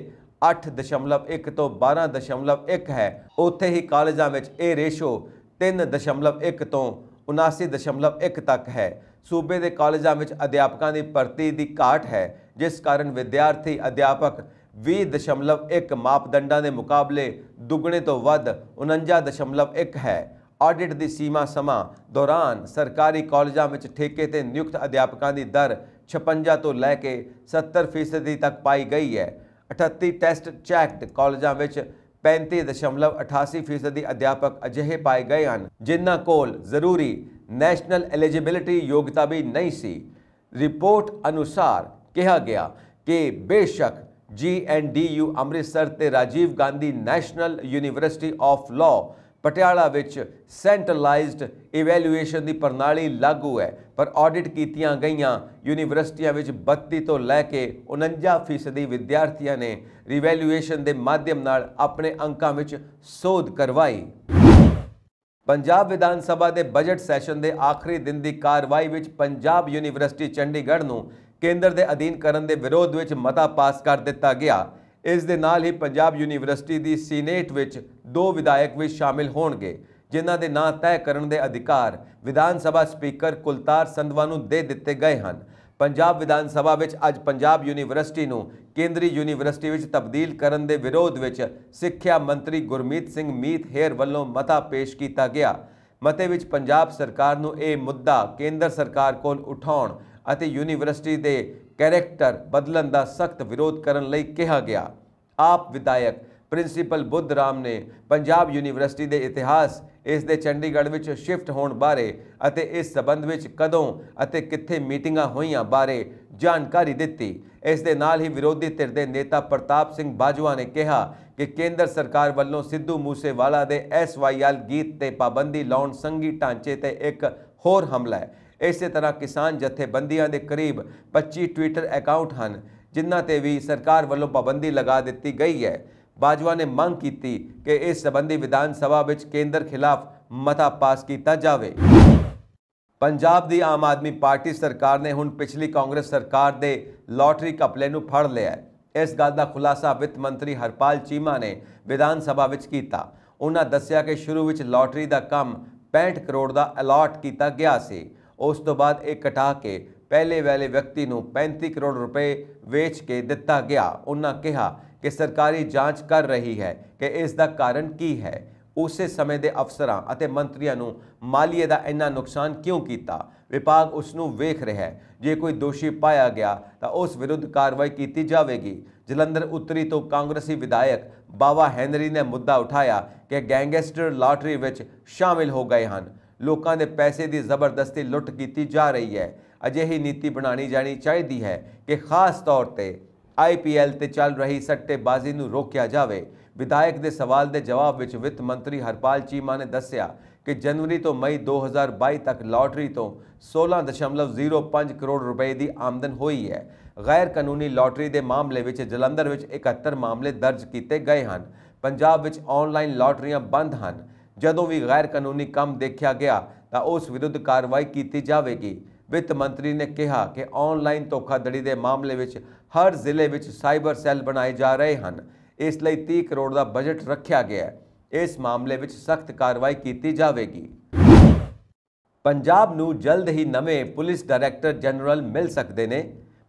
[SPEAKER 1] 8.1 ਤੋਂ 12.1 ਹੈ ਉੱਥੇ ਹੀ ਕਾਲਜਾਂ ਵਿੱਚ ਇਹ ਰੇਸ਼ੋ 3.1 ਤੋਂ 79.1 ਤੱਕ ਹੈ ਸੂਬੇ ਦੇ ਕਾਲਜਾਂ ਵਿੱਚ ਅਧਿਆਪਕਾਂ ਦੀ ਭਰਤੀ ਦੀ ਘਾਟ ਹੈ ਜਿਸ ਕਾਰਨ ਵਿਦਿਆਰਥੀ ਅਧਿਆਪਕ 20.1 ਮਾਪਦੰਡਾਂ ਦੇ ਮੁਕਾਬਲੇ ਦੁੱਗਣੇ ਤੋਂ ਵੱਧ 49.1 ਹੈ ਆਡਿਟ ਦੀ ਸੀਮਾ ਸਮਾਂ ਦੌਰਾਨ ਸਰਕਾਰੀ ਕਾਲਜਾਂ ਵਿੱਚ ਠੇਕੇ ਤੇ ਨਿਯੁਕਤ ਅਧਿਆਪਕਾਂ ਦੀ ਦਰ 56 ਤੋਂ ਲੈ ਕੇ 70% ਦੀ ਤੱਕ ਪਾਈ ਗਈ ਹੈ 38 ਟੈਸਟ ਚੈਕਡ ਕਾਲਜਾਂ ਵਿੱਚ 35.88% ਦੀ ਅਧਿਆਪਕ ਅਜਿਹੇ ਪਾਏ ਗਏ ਹਨ ਜਿਨ੍ਹਾਂ ਕੋਲ ਜ਼ਰੂਰੀ ਨੈਸ਼ਨਲ ਐਲੀਜੀਬਿਲਿਟੀ ਯੋਗਤਾ ਵੀ ਨਹੀਂ ਸੀ ਰਿਪੋਰਟ ਅਨੁਸਾਰ ਕਿਹਾ ਗਿਆ ਕਿ ਬੇਸ਼ੱਕ ਜੀਐਨਡੀਯੂ ਅੰਮ੍ਰਿਤਸਰ ਤੇ Rajiv Gandhi national university of law Patiala ਵਿੱਚ ਸੈਂਟਰਲਾਈਜ਼ਡ ਇਵੈਲੂਏਸ਼ਨ ਦੀ ਪ੍ਰਣਾਲੀ ਲਾਗੂ ਹੈ ਪਰ ਆਡਿਟ ਕੀਤੀਆਂ ਗਈਆਂ ਯੂਨੀਵਰਸਿਟੀਆਂ ਵਿੱਚ 32 ਤੋਂ ਲੈ ਕੇ 49% ਵਿਦਿਆਰਥੀਆਂ ਨੇ ਰੀਵੈਲੂਏਸ਼ਨ ਦੇ ਮਾਧਿਅਮ ਨਾਲ ਆਪਣੇ ਅੰਕਾਂ ਵਿੱਚ ਸੋਧ ਕਰਵਾਈ ਪੰਜਾਬ ਵਿਧਾਨ ਸਭਾ ਦੇ ਬਜਟ ਸੈਸ਼ਨ ਦੇ ਆਖਰੀ ਦਿਨ ਦੀ ਕਾਰਵਾਈ ਵਿੱਚ ਪੰਜਾਬ ਯੂਨੀਵਰਸਿਟੀ ਚੰਡੀਗੜ੍ਹ ਨੂੰ ਕੇਂਦਰ ਦੇ ਅਧੀਨ ਕਰਨ ਦੇ ਵਿਰੋਧ ਵਿੱਚ ਮਤਾ ਪਾਸ ਕਰ ਦਿੱਤਾ ਗਿਆ ਇਸ ਦੇ ਨਾਲ ਹੀ ਪੰਜਾਬ ਯੂਨੀਵਰਸਿਟੀ ਦੀ ਸੀਨੇਟ ਵਿੱਚ ਦੋ ਵਿਧਾਇਕ ਵੀ ਸ਼ਾਮਿਲ ਹੋਣਗੇ ਜਿਨ੍ਹਾਂ ਦੇ ਨਾਂ ਤੈਅ ਕਰਨ ਦੇ ਅਧਿਕਾਰ ਵਿਧਾਨ ਸਭਾ ਸਪੀਕਰ ਕੁਲਤਾਰ ਸੰਧਵਾ ਨੂੰ ਦੇ ਦਿੱਤੇ ਗਏ ਹਨ ਪੰਜਾਬ ਵਿਧਾਨ ਸਭਾ ਵਿੱਚ ਅੱਜ ਪੰਜਾਬ ਯੂਨੀਵਰਸਿਟੀ ਨੂੰ ਕੇਂਦਰੀ ਯੂਨੀਵਰਸਿਟੀ ਵਿੱਚ ਤਬਦੀਲ ਕਰਨ ਦੇ ਵਿਰੋਧ ਵਿੱਚ ਸਿੱਖਿਆ ਮੰਤਰੀ ਗੁਰਮੀਤ ਸਿੰਘ ਮੀਤ ਹੇਰ ਵੱਲੋਂ ਮਤਾ ਪੇਸ਼ ਕੀਤਾ ਗਿਆ ਮਤੇ ਵਿੱਚ ਪੰਜਾਬ ਸਰਕਾਰ ਨੂੰ ਇਹ ਮੁੱਦਾ ਕੇਂਦਰ ਸਰਕਾਰ ਕੋਲ ਉਠਾਉਣ ਅਤੇ ਯੂਨੀਵਰਸਿਟੀ ਦੇ ਕੈਰੈਕਟਰ ਬਦਲਣ ਦਾ ਸਖਤ ਵਿਰੋਧ ਕਰਨ ਲਈ ਕਿਹਾ ਗਿਆ ਆਪ ਵਿਧਾਇਕ ਪ੍ਰਿੰਸੀਪਲ ਬੁੱਧਰਾਮ ਨੇ ਪੰਜਾਬ ਯੂਨੀਵਰਸਿਟੀ ਦੇ ਇਤਿਹਾਸ ਇਸ ਦੇ ਚੰਡੀਗੜ੍ਹ ਵਿੱਚ ਸ਼ਿਫਟ ਹੋਣ ਬਾਰੇ ਅਤੇ ਇਸ ਸਬੰਧ ਵਿੱਚ ਕਦੋਂ ਅਤੇ ਕਿੱਥੇ ਮੀਟਿੰਗਾਂ ਹੋਈਆਂ ਬਾਰੇ ਜਾਣਕਾਰੀ ਦਿੱਤੀ ਇਸ ਦੇ ਨਾਲ ਹੀ ਵਿਰੋਧੀ ਧਿਰ ਦੇ ਨੇਤਾ ਪ੍ਰਤਾਪ ਸਿੰਘ ਬਾਜਵਾ ਨੇ ਕਿਹਾ ਕਿ ਕੇਂਦਰ ਸਰਕਾਰ ਵੱਲੋਂ ਸਿੱਧੂ ਮੂਸੇਵਾਲਾ ਦੇ ਐਸਵਾਈਐਲ ਗੀਤ ਤੇ ਪਾਬੰਦੀ ਲਾਉਣ ਸੰਗੀ ਢਾਂਚੇ ਤੇ ਇੱਕ ਹੋਰ ਹਮਲਾ ਹੈ ਇਸੇ ਤਰ੍ਹਾਂ ਕਿਸਾਨ ਜਥੇਬੰਦੀਆਂ ਦੇ ਕਰੀਬ 25 ਟਵਿੱਟਰ ਅਕਾਊਂਟ ਹਨ ਜਿਨ੍ਹਾਂ ਤੇ ਵੀ ਸਰਕਾਰ ਵੱਲੋਂ ਪਾਬੰਦੀ ਲਗਾ ਦਿੱਤੀ ਗਈ ਹੈ ਬਾਜਵਾ ਨੇ ਮੰਗ ਕੀਤੀ ਕਿ ਇਸ ਸਬੰਧੀ ਵਿਧਾਨ ਸਭਾ ਵਿੱਚ ਕੇਂਦਰ ਖਿਲਾਫ ਮਤਾ ਪਾਸ ਕੀਤਾ ਜਾਵੇ ਪੰਜਾਬ ਦੀ ਆਮ ਆਦਮੀ ਪਾਰਟੀ ਸਰਕਾਰ ਨੇ ਹੁਣ ਪਿਛਲੀ ਕਾਂਗਰਸ ਸਰਕਾਰ ਦੇ ਲਾਟਰੀ ਕਪਲੇ ਨੂੰ ਫੜ ਲਿਆ ਇਸ ਗੱਲ ਦਾ ਖੁਲਾਸਾ ਵਿੱਤ ਮੰਤਰੀ ਹਰਪਾਲ ਚੀਮਾ ਨੇ ਵਿਧਾਨ ਸਭਾ ਵਿੱਚ ਕੀਤਾ ਉਹਨਾਂ ਦੱਸਿਆ ਕਿ ਸ਼ੁਰੂ ਵਿੱਚ ਲਾਟਰੀ ਦਾ ਕੰਮ 65 ਕਰੋੜ ਦਾ ਅਲਾਟ ਕੀਤਾ ਗਿਆ ਸੀ ਉਸ ਤੋਂ ਬਾਅਦ ਇਹ ਕਟਾ ਕੇ ਪਹਿਲੇ ਵਾਲੇ ਵਿਅਕਤੀ ਨੂੰ 35 ਕਰੋੜ ਰੁਪਏ ਵੇਚ ਕੇ ਦਿੱਤਾ ਗਿਆ ਉਹਨਾਂ ਕਿਹਾ ਕਿ ਸਰਕਾਰੀ ਜਾਂਚ ਕਰ ਰਹੀ ਹੈ ਕਿ ਇਸ ਦਾ ਕਾਰਨ ਕੀ ਹੈ ਉਸੇ ਸਮੇਂ ਦੇ ਅਫਸਰਾਂ ਅਤੇ ਮੰਤਰੀਆਂ ਨੂੰ ਮਾਲੀਏ ਦਾ ਇੰਨਾ ਨੁਕਸਾਨ ਕਿਉਂ ਕੀਤਾ ਵਿਭਾਗ ਉਸ ਨੂੰ ਵੇਖ ਰਿਹਾ ਹੈ ਜੇ ਕੋਈ ਦੋਸ਼ੀ ਪਾਇਆ ਗਿਆ ਤਾਂ ਉਸ ਵਿਰੁੱਧ ਕਾਰਵਾਈ ਕੀਤੀ ਜਾਵੇਗੀ ਜਲੰਧਰ ਉੱਤਰੀ ਤੋਂ ਕਾਂਗਰਸੀ ਵਿਧਾਇਕ ਬਾਵਾ ਹੈਨਰੀ ਨੇ ਮੁੱਦਾ ਉਠਾਇਆ ਕਿ ਗੈਂਗਸਟਰ ਲਾਟਰੀ ਵਿੱਚ ਸ਼ਾਮਿਲ ਹੋ ਗਏ ਹਨ ਲੋਕਾਂ ਦੇ ਪੈਸੇ ਦੀ ਜ਼ਬਰਦਸਤੀ ਲੁੱਟ ਕੀਤੀ ਜਾ ਰਹੀ ਹੈ ਅਜਿਹੀ ਨੀਤੀ ਬਣਾਣੀ ਜਾਣੀ ਚਾਹੀਦੀ ਹੈ ਕਿ ਖਾਸ ਤੌਰ ਤੇ ਆਈਪੀਐਲ ਤੇ ਚੱਲ ਰਹੀ ਸੱਟੇਬਾਜ਼ੀ ਨੂੰ ਰੋਕਿਆ ਜਾਵੇ ਵਿਧਾਇਕ ਦੇ ਸਵਾਲ ਦੇ ਜਵਾਬ ਵਿੱਚ ਵਿੱਤ ਮੰਤਰੀ ਹਰਪਾਲ ਚੀਮਾ ਨੇ ਦੱਸਿਆ ਕਿ ਜਨਵਰੀ ਤੋਂ ਮਈ 2022 ਤੱਕ ਲਾਟਰੀ ਤੋਂ 16.05 ਕਰੋੜ ਰੁਪਏ ਦੀ ਆਮਦਨ ਹੋਈ ਹੈ ਗੈਰ ਕਾਨੂੰਨੀ ਲਾਟਰੀ ਦੇ ਮਾਮਲੇ ਵਿੱਚ ਜਲੰਧਰ ਵਿੱਚ 71 ਮਾਮਲੇ ਦਰਜ ਕੀਤੇ ਗਏ ਹਨ ਪੰਜਾਬ ਵਿੱਚ ਆਨਲਾਈਨ ਲਾਟਰੀਆਂ ਬੰਦ ਹਨ ਜਦੋਂ ਵੀ ਗੈਰ ਕਾਨੂੰਨੀ ਕੰਮ ਦੇਖਿਆ ਗਿਆ ਤਾਂ ਉਸ ਵਿਰੁੱਧ ਕਾਰਵਾਈ ਕੀਤੀ ਜਾਵੇਗੀ ਵਿੱਤ ਮੰਤਰੀ ਨੇ ਕਿਹਾ ਕਿ ਆਨਲਾਈਨ ਧੋਖਾਧੜੀ ਦੇ ਮਾਮਲੇ ਵਿੱਚ ਹਰ ਜ਼ਿਲ੍ਹੇ ਵਿੱਚ ਸਾਈਬਰ ਸੈੱਲ ਬਣਾਏ ਜਾ ਰਹੇ ਹਨ ਇਸ ਲਈ 30 ਕਰੋੜ ਦਾ ਬਜਟ ਰੱਖਿਆ ਗਿਆ ਹੈ ਇਸ ਮਾਮਲੇ ਵਿੱਚ ਸਖਤ ਕਾਰਵਾਈ ਕੀਤੀ ਜਾਵੇਗੀ ਪੰਜਾਬ ਨੂੰ ਜਲਦ ਹੀ ਨਵੇਂ ਪੁਲਿਸ ਡਾਇਰੈਕਟਰ ਜਨਰਲ ਮਿਲ ਸਕਦੇ ਨੇ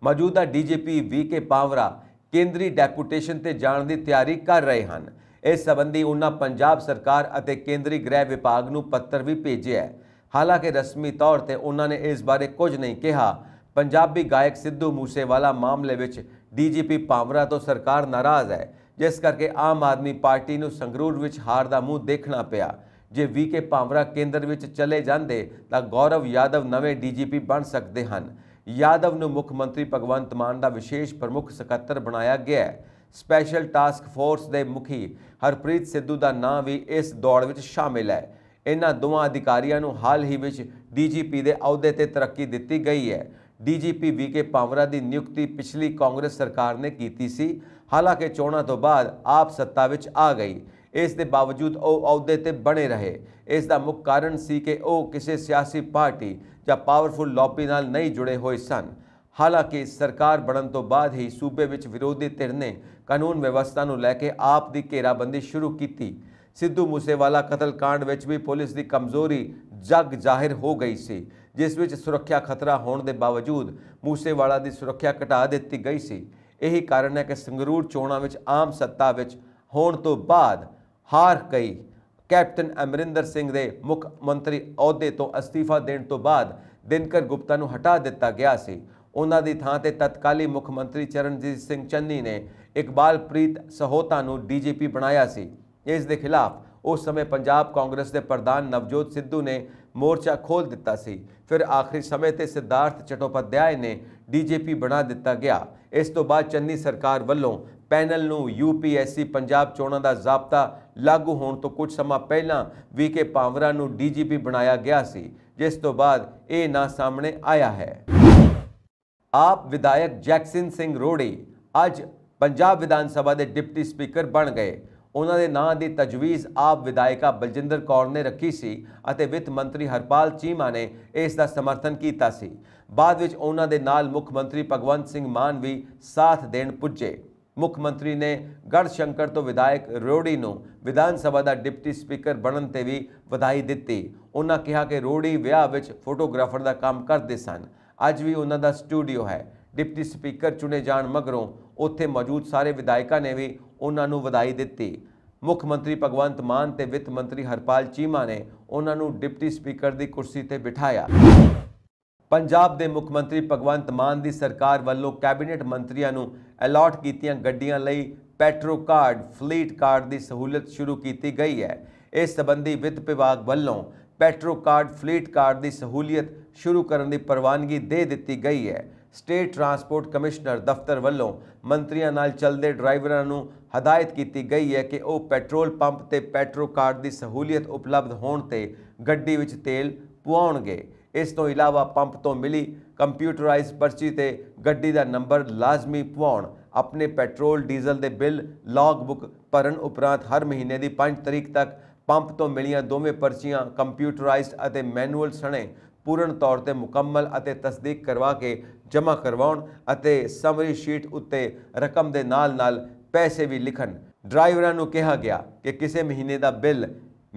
[SPEAKER 1] ਮੌਜੂਦਾ ਡੀਜੀਪੀ ਵੀਕੇ ਪਾਵਰਾ ਕੇਂਦਰੀ ਡੈਪੂਟੇਸ਼ਨ ਤੇ ਜਾਣ ਦੀ ਤਿਆਰੀ ਕਰ ਰਹੇ ਹਨ ਇਸ ਸਬੰਧੀ ਉਹਨਾਂ ਪੰਜਾਬ ਸਰਕਾਰ ਅਤੇ ਕੇਂਦਰੀ ਗ੍ਰਹਿ ਵਿਭਾਗ ਨੂੰ ਪੱਤਰ ਵੀ ਭੇਜਿਆ ਹੈ ਹਾਲਾਂਕਿ ਰਸਮੀ ਤੌਰ ਤੇ ਉਹਨਾਂ ਨੇ ਇਸ ਬਾਰੇ ਕੁਝ ਨਹੀਂ ਕਿਹਾ ਪੰਜਾਬੀ ਗਾਇਕ ਸਿੱਧੂ ਮੂਸੇਵਾਲਾ ਮਾਮਲੇ ਵਿੱਚ ਡੀਜੀਪੀ ਪਾਵਰਾ ਤੋਂ ਸਰਕਾਰ ਨਾਰਾਜ਼ ਹੈ ਜਿਸ ਕਰਕੇ ਆਮ ਆਦਮੀ ਪਾਰਟੀ ਨੂੰ ਸੰਗਰੂਰ ਵਿੱਚ ਹਾਰ ਦਾ ਮੂੰਹ ਦੇਖਣਾ ਪਿਆ ਜੇ ਵੀਕੇ ਪਾਵਰਾ ਕੇਂਦਰ ਵਿੱਚ ਚਲੇ ਜਾਂਦੇ ਤਾਂ ਗੌਰਵ ਯਾਦਵ ਨਵੇਂ ਡੀਜੀਪੀ ਬਣ ਸਕਦੇ ਹਨ ਯਾਦਵ ਨੂੰ ਮੁੱਖ ਮੰਤਰੀ ਭਗਵੰਤ ਮਾਨ ਦਾ ਵਿਸ਼ੇਸ਼ ਪ੍ਰਮੁੱਖ ਸਕੱਤਰ ਬਣਾਇਆ ਗਿਆ ਹੈ ਸਪੈਸ਼ਲ ਟਾਸਕ ਫੋਰਸ ਦੇ ਮੁਖੀ ਹਰਪ੍ਰੀਤ ਸਿੱਧੂ ਦਾ ਨਾਂ ਵੀ ਇਸ ਦੌੜ ਵਿੱਚ ਸ਼ਾਮਿਲ ਹੈ ਇਹਨਾਂ ਦੋਵਾਂ ਅਧਿਕਾਰੀਆਂ ਨੂੰ ਹਾਲ ਹੀ ਵਿੱਚ ਡੀਜੀਪੀ ਦੇ ਅਹੁਦੇ ਤੇ ਤਰੱਕੀ ਦਿੱਤੀ ਗਈ ਹੈ ਡੀਜੀਪੀ ਵੀਕੇ ਪਾਵਰਾ ਦੀ ਨਿਯੁਕਤੀ ਪਿਛਲੀ ਕਾਂਗਰਸ ਸਰਕਾਰ ਨੇ ਕੀਤੀ ਸੀ ਹਾਲਾਂਕਿ ਚੋਣਾਂ ਤੋਂ ਬਾਅਦ ਆਪ ਸੱਤਾ ਵਿੱਚ ਆ ਗਈ ਇਸ ਦੇ ਬਾਵਜੂਦ ਉਹ ਅਹੁਦੇ ਤੇ ਬਣੇ ਰਹੇ ਇਸ ਦਾ ਮੁੱਖ ਕਾਰਨ ਸੀ ਕਿ ਉਹ ਕਿਸੇ ਸਿਆਸੀ ਪਾਰਟੀ ਜਾਂ ਪਾਵਰਫੁਲ ਲੌਬੀ ਨਾਲ ਨਹੀਂ ਜੁੜੇ ਹੋਏ ਸਨ ਹਾਲਾਂਕਿ ਸਰਕਾਰ ਬਣਨ ਤੋਂ ਬਾਅਦ ਹੀ ਸੂਬੇ ਵਿੱਚ ਵਿਰੋਧੀ ਧਿਰ ਨੇ ਕਾਨੂੰਨ ਵਿਵਸਥਾ ਨੂੰ ਲੈ ਕੇ ਆਪ ਦੀ ਘੇਰਾਬੰਦੀ ਸ਼ੁਰੂ ਕੀਤੀ ਸਿੱਧੂ ਮੂਸੇਵਾਲਾ ਕਤਲकांड ਵਿੱਚ ਵੀ ਪੁਲਿਸ ਦੀ ਕਮਜ਼ੋਰੀ ਜਗ ਜ਼ਾਹਿਰ ਹੋ ਗਈ ਸੀ ਜਿਸ ਵਿੱਚ ਸੁਰੱਖਿਆ ਖਤਰਾ ਹੋਣ ਦੇ ਬਾਵਜੂਦ ਮੂਸੇਵਾਲਾ ਦੀ ਸੁਰੱਖਿਆ ਘਟਾ ਦਿੱਤੀ ਗਈ ਸੀ ਇਹੀ ਕਾਰਨ ਹੈ ਕਿ ਸੰਗਰੂਰ ਚੋਣਾਂ ਵਿੱਚ ਆਮ ਸੱਤਾ ਵਿੱਚ ਹੋਣ ਤੋਂ ਬਾਅਦ ਹਾਰ ਗਈ ਕੈਪਟਨ ਅਮਰਿੰਦਰ ਸਿੰਘ ਦੇ ਮੁੱਖ ਮੰਤਰੀ ਅਹੁਦੇ ਤੋਂ ਅਸਤੀਫਾ ਦੇਣ ਤੋਂ ਬਾਅਦ ਦਿਨਕਰ ਗੁਪਤਾ ਨੂੰ ਹਟਾ ਦਿੱਤਾ ਗਿਆ ਸੀ ਉਹਨਾਂ ਦੀ ਥਾਂ ਤੇ ਤਤਕਾਲੀ ਮੁੱਖ ਮੰਤਰੀ ਚਰਨਜੀਤ ਸਿੰਘ ਚੰਨੀ ਨੇ ਇਕਬਾਲਪ੍ਰੀਤ ਸਹੋਤਾ ਨੂੰ ਡੀਜੀਪੀ ਬਣਾਇਆ ਸੀ ਇਸ ਦੇ ਖਿਲਾਫ ਉਸ ਸਮੇਂ ਪੰਜਾਬ ਕਾਂਗਰਸ ਦੇ ਪ੍ਰਧਾਨ ਨਵਜੋਤ ਸਿੱਧੂ ਨੇ ਮੋਰਚਾ ਖੋਲ ਦਿੱਤਾ ਸੀ ਫਿਰ ਆਖਰੀ ਸਮੇਂ ਤੇ ਸਿਦਾਰਥ ਚਟੋਪਾਧਿਆਏ ਨੇ ਡੀਜੀਪੀ ਬਣਾ ਦਿੱਤਾ ਗਿਆ ਇਸ ਤੋਂ ਬਾਅਦ ਚੰਨੀ ਸਰਕਾਰ ਵੱਲੋਂ ਪੈਨਲ ਨੂੰ ਯੂਪੀਐਸਸੀ ਪੰਜਾਬ ਚੋਣਾਂ ਦਾ ਜ਼ਾਬਤਾ ਲਾਗੂ ਹੋਣ ਤੋਂ ਕੁਝ ਸਮਾਂ ਪਹਿਲਾਂ ਵੀਕੇ ਪਾਵਰਾ ਨੂੰ ਡੀਜੀਪੀ ਬਣਾਇਆ ਗਿਆ ਸੀ ਜਿਸ ਤੋਂ ਬਾਅਦ ਇਹ ਨਾ ਸਾਹਮਣੇ ਆਇਆ ਹੈ ਆਪ ਵਿਧਾਇਕ ਜੈਕਸਨ ਸਿੰਘ ਰੋੜੀ ਅੱਜ ਪੰਜਾਬ ਵਿਧਾਨ ਸਭਾ ਦੇ ਡਿਪਟੀ ਸਪੀਕਰ ਬਣ ਗਏ ਉਹਨਾਂ ਦੇ ਨਾਂ ਦੀ ਤਜਵੀਜ਼ ਆਪ ਵਿਧਾਇਕਾ ਬਲਜਿੰਦਰ ਕੌਰ ਨੇ ਰੱਖੀ ਸੀ ਅਤੇ ਵਿੱਤ ਮੰਤਰੀ ਹਰਪਾਲ ਚੀਮਾ ਨੇ ਇਸ ਦਾ ਸਮਰਥਨ ਕੀਤਾ ਸੀ ਬਾਅਦ ਵਿੱਚ ਉਹਨਾਂ ਦੇ ਨਾਲ ਮੁੱਖ ਮੰਤਰੀ ਭਗਵੰਤ ਸਿੰਘ ਮਾਨ ਵੀ ਸਾਥ ਦੇਣ ਪੁੱਜੇ ਮੁੱਖ ਮੰਤਰੀ ਨੇ ਗੜ ਸ਼ੰਕਰ ਤੋਂ ਵਿਧਾਇਕ ਰੋੜੀ ਨੂੰ ਵਿਧਾਨ ਸਭਾ ਦਾ ਡਿਪਟੀ ਸਪੀਕਰ ਬਣਨ ਤੇ ਵੀ ਵਧਾਈ ਦਿੱਤੀ ਉਹਨਾਂ ਕਿਹਾ ਕਿ ਰੋੜੀ ਵਿਆਹ ਵਿੱਚ ਫੋਟੋਗ੍ਰਾਫਰ ਦਾ ਕੰਮ ਕਰਦੇ ਸਨ ਅੱਜ ਵੀ ਉਹਨਾਂ ਦਾ ਸਟੂਡੀਓ ਹੈ ਡਿਪਟੀ ਸਪੀਕਰ ਚੁਣੇ ਜਾਣ ਮਗਰੋਂ ਉੱਥੇ ਮੌਜੂਦ ਸਾਰੇ ਵਿਧਾਇਕਾਂ ਨੇ ਵੀ ਉਹਨਾਂ ਨੂੰ ਵਧਾਈ ਦਿੱਤੀ ਮੁੱਖ ਮੰਤਰੀ ਭਗਵੰਤ ਮਾਨ ਤੇ ਵਿੱਤ ਮੰਤਰੀ ਹਰਪਾਲ ਚੀਮਾ ਨੇ ਉਹਨਾਂ ਨੂੰ ਡਿਪਟੀ ਸਪੀਕਰ ਦੀ ਕੁਰਸੀ ਤੇ ਬਿਠਾਇਆ ਪੰਜਾਬ ਦੇ ਮੁੱਖ ਮੰਤਰੀ ਭਗਵੰਤ ਮਾਨ ਦੀ ਸਰਕਾਰ ਵੱਲੋਂ ਕੈਬਨਿਟ ਮੰਤਰੀਆਂ ਨੂੰ ਅਲਾਟ ਕੀਤੀਆਂ ਗੱਡੀਆਂ ਲਈ ਪੈਟਰੋ ਕਾਰਡ ਫਲੀਟ ਕਾਰਡ ਦੀ ਸਹੂਲਤ ਸ਼ੁਰੂ ਕੀਤੀ ਗਈ ਹੈ ਇਸ ਸੰਬੰਧੀ ਵਿੱਤ ਵਿਭਾਗ ਵੱਲੋਂ ਪੈਟਰੋ ਕਾਰਡ ਫਲੀਟ ਕਾਰਡ ਦੀ ਸਹੂਲਤ ਸ਼ੁਰੂ ਕਰਨ ਦੀ ਪ੍ਰਵਾਨਗੀ ਦੇ ਦਿੱਤੀ ਗਈ ਹੈ ਸਟੇਟ ਟਰਾਂਸਪੋਰਟ ਕਮਿਸ਼ਨਰ ਦਫ਼ਤਰ ਵੱਲੋਂ ਮੰਤਰੀਆਂ ਨਾਲ ਚੱਲਦੇ ਡਰਾਈਵਰਾਂ ਨੂੰ ਹਦਾਇਤ ਕੀਤੀ ਗਈ ਹੈ ਕਿ ਉਹ ਪੈਟਰੋਲ ਪੰਪ ਤੇ ਪੈਟਰੋ ਕਾਰਡ ਦੀ ਸਹੂਲਤ ਉਪਲਬਧ ਹੋਣ ਤੇ ਗੱਡੀ ਵਿੱਚ ਤੇਲ ਪਵਾਉਣਗੇ ਇਸ ਤੋਂ ਇਲਾਵਾ ਪੰਪ ਤੋਂ ਮਿਲੀ ਕੰਪਿਊਟਰਾਈਜ਼ ਪਰਚੀ ਤੇ ਗੱਡੀ ਦਾ ਨੰਬਰ ਲਾਜ਼ਮੀ ਪਵਾਉਣ ਆਪਣੇ ਪੈਟਰੋਲ ਡੀਜ਼ਲ ਦੇ ਬਿੱਲ ਲੌਗ ਬੁੱਕ ਭਰਨ ਉਪਰੰਤ ਹਰ ਮਹੀਨੇ ਦੀ 5 ਤਰੀਕ ਤੱਕ ਪੰਪ ਤੋਂ ਮਿਲੀਆਂ ਦੋਵੇਂ ਪਰਚੀਆਂ ਕੰਪਿਊਟਰਾਈਜ਼ਡ ਅਤੇ ਮੈਨੂਅਲ ਸਣੇ ਪੂਰਨ ਤੌਰ ਤੇ ਮੁਕੰਮਲ ਅਤੇ ਤਸਦੀਕ ਕਰਵਾ ਕੇ ਜਮ੍ਹਾਂ ਕਰਵਾਉਣ ਅਤੇ ਸਮਰੀ ਸ਼ੀਟ ਉੱਤੇ ਰਕਮ ਦੇ ਨਾਲ-ਨਾਲ ਪੈਸੇ ਵੀ ਲਿਖਣ ਡਰਾਈਵਰਾਂ ਨੂੰ ਕਿਹਾ ਗਿਆ ਕਿ ਕਿਸੇ ਮਹੀਨੇ ਦਾ ਬਿੱਲ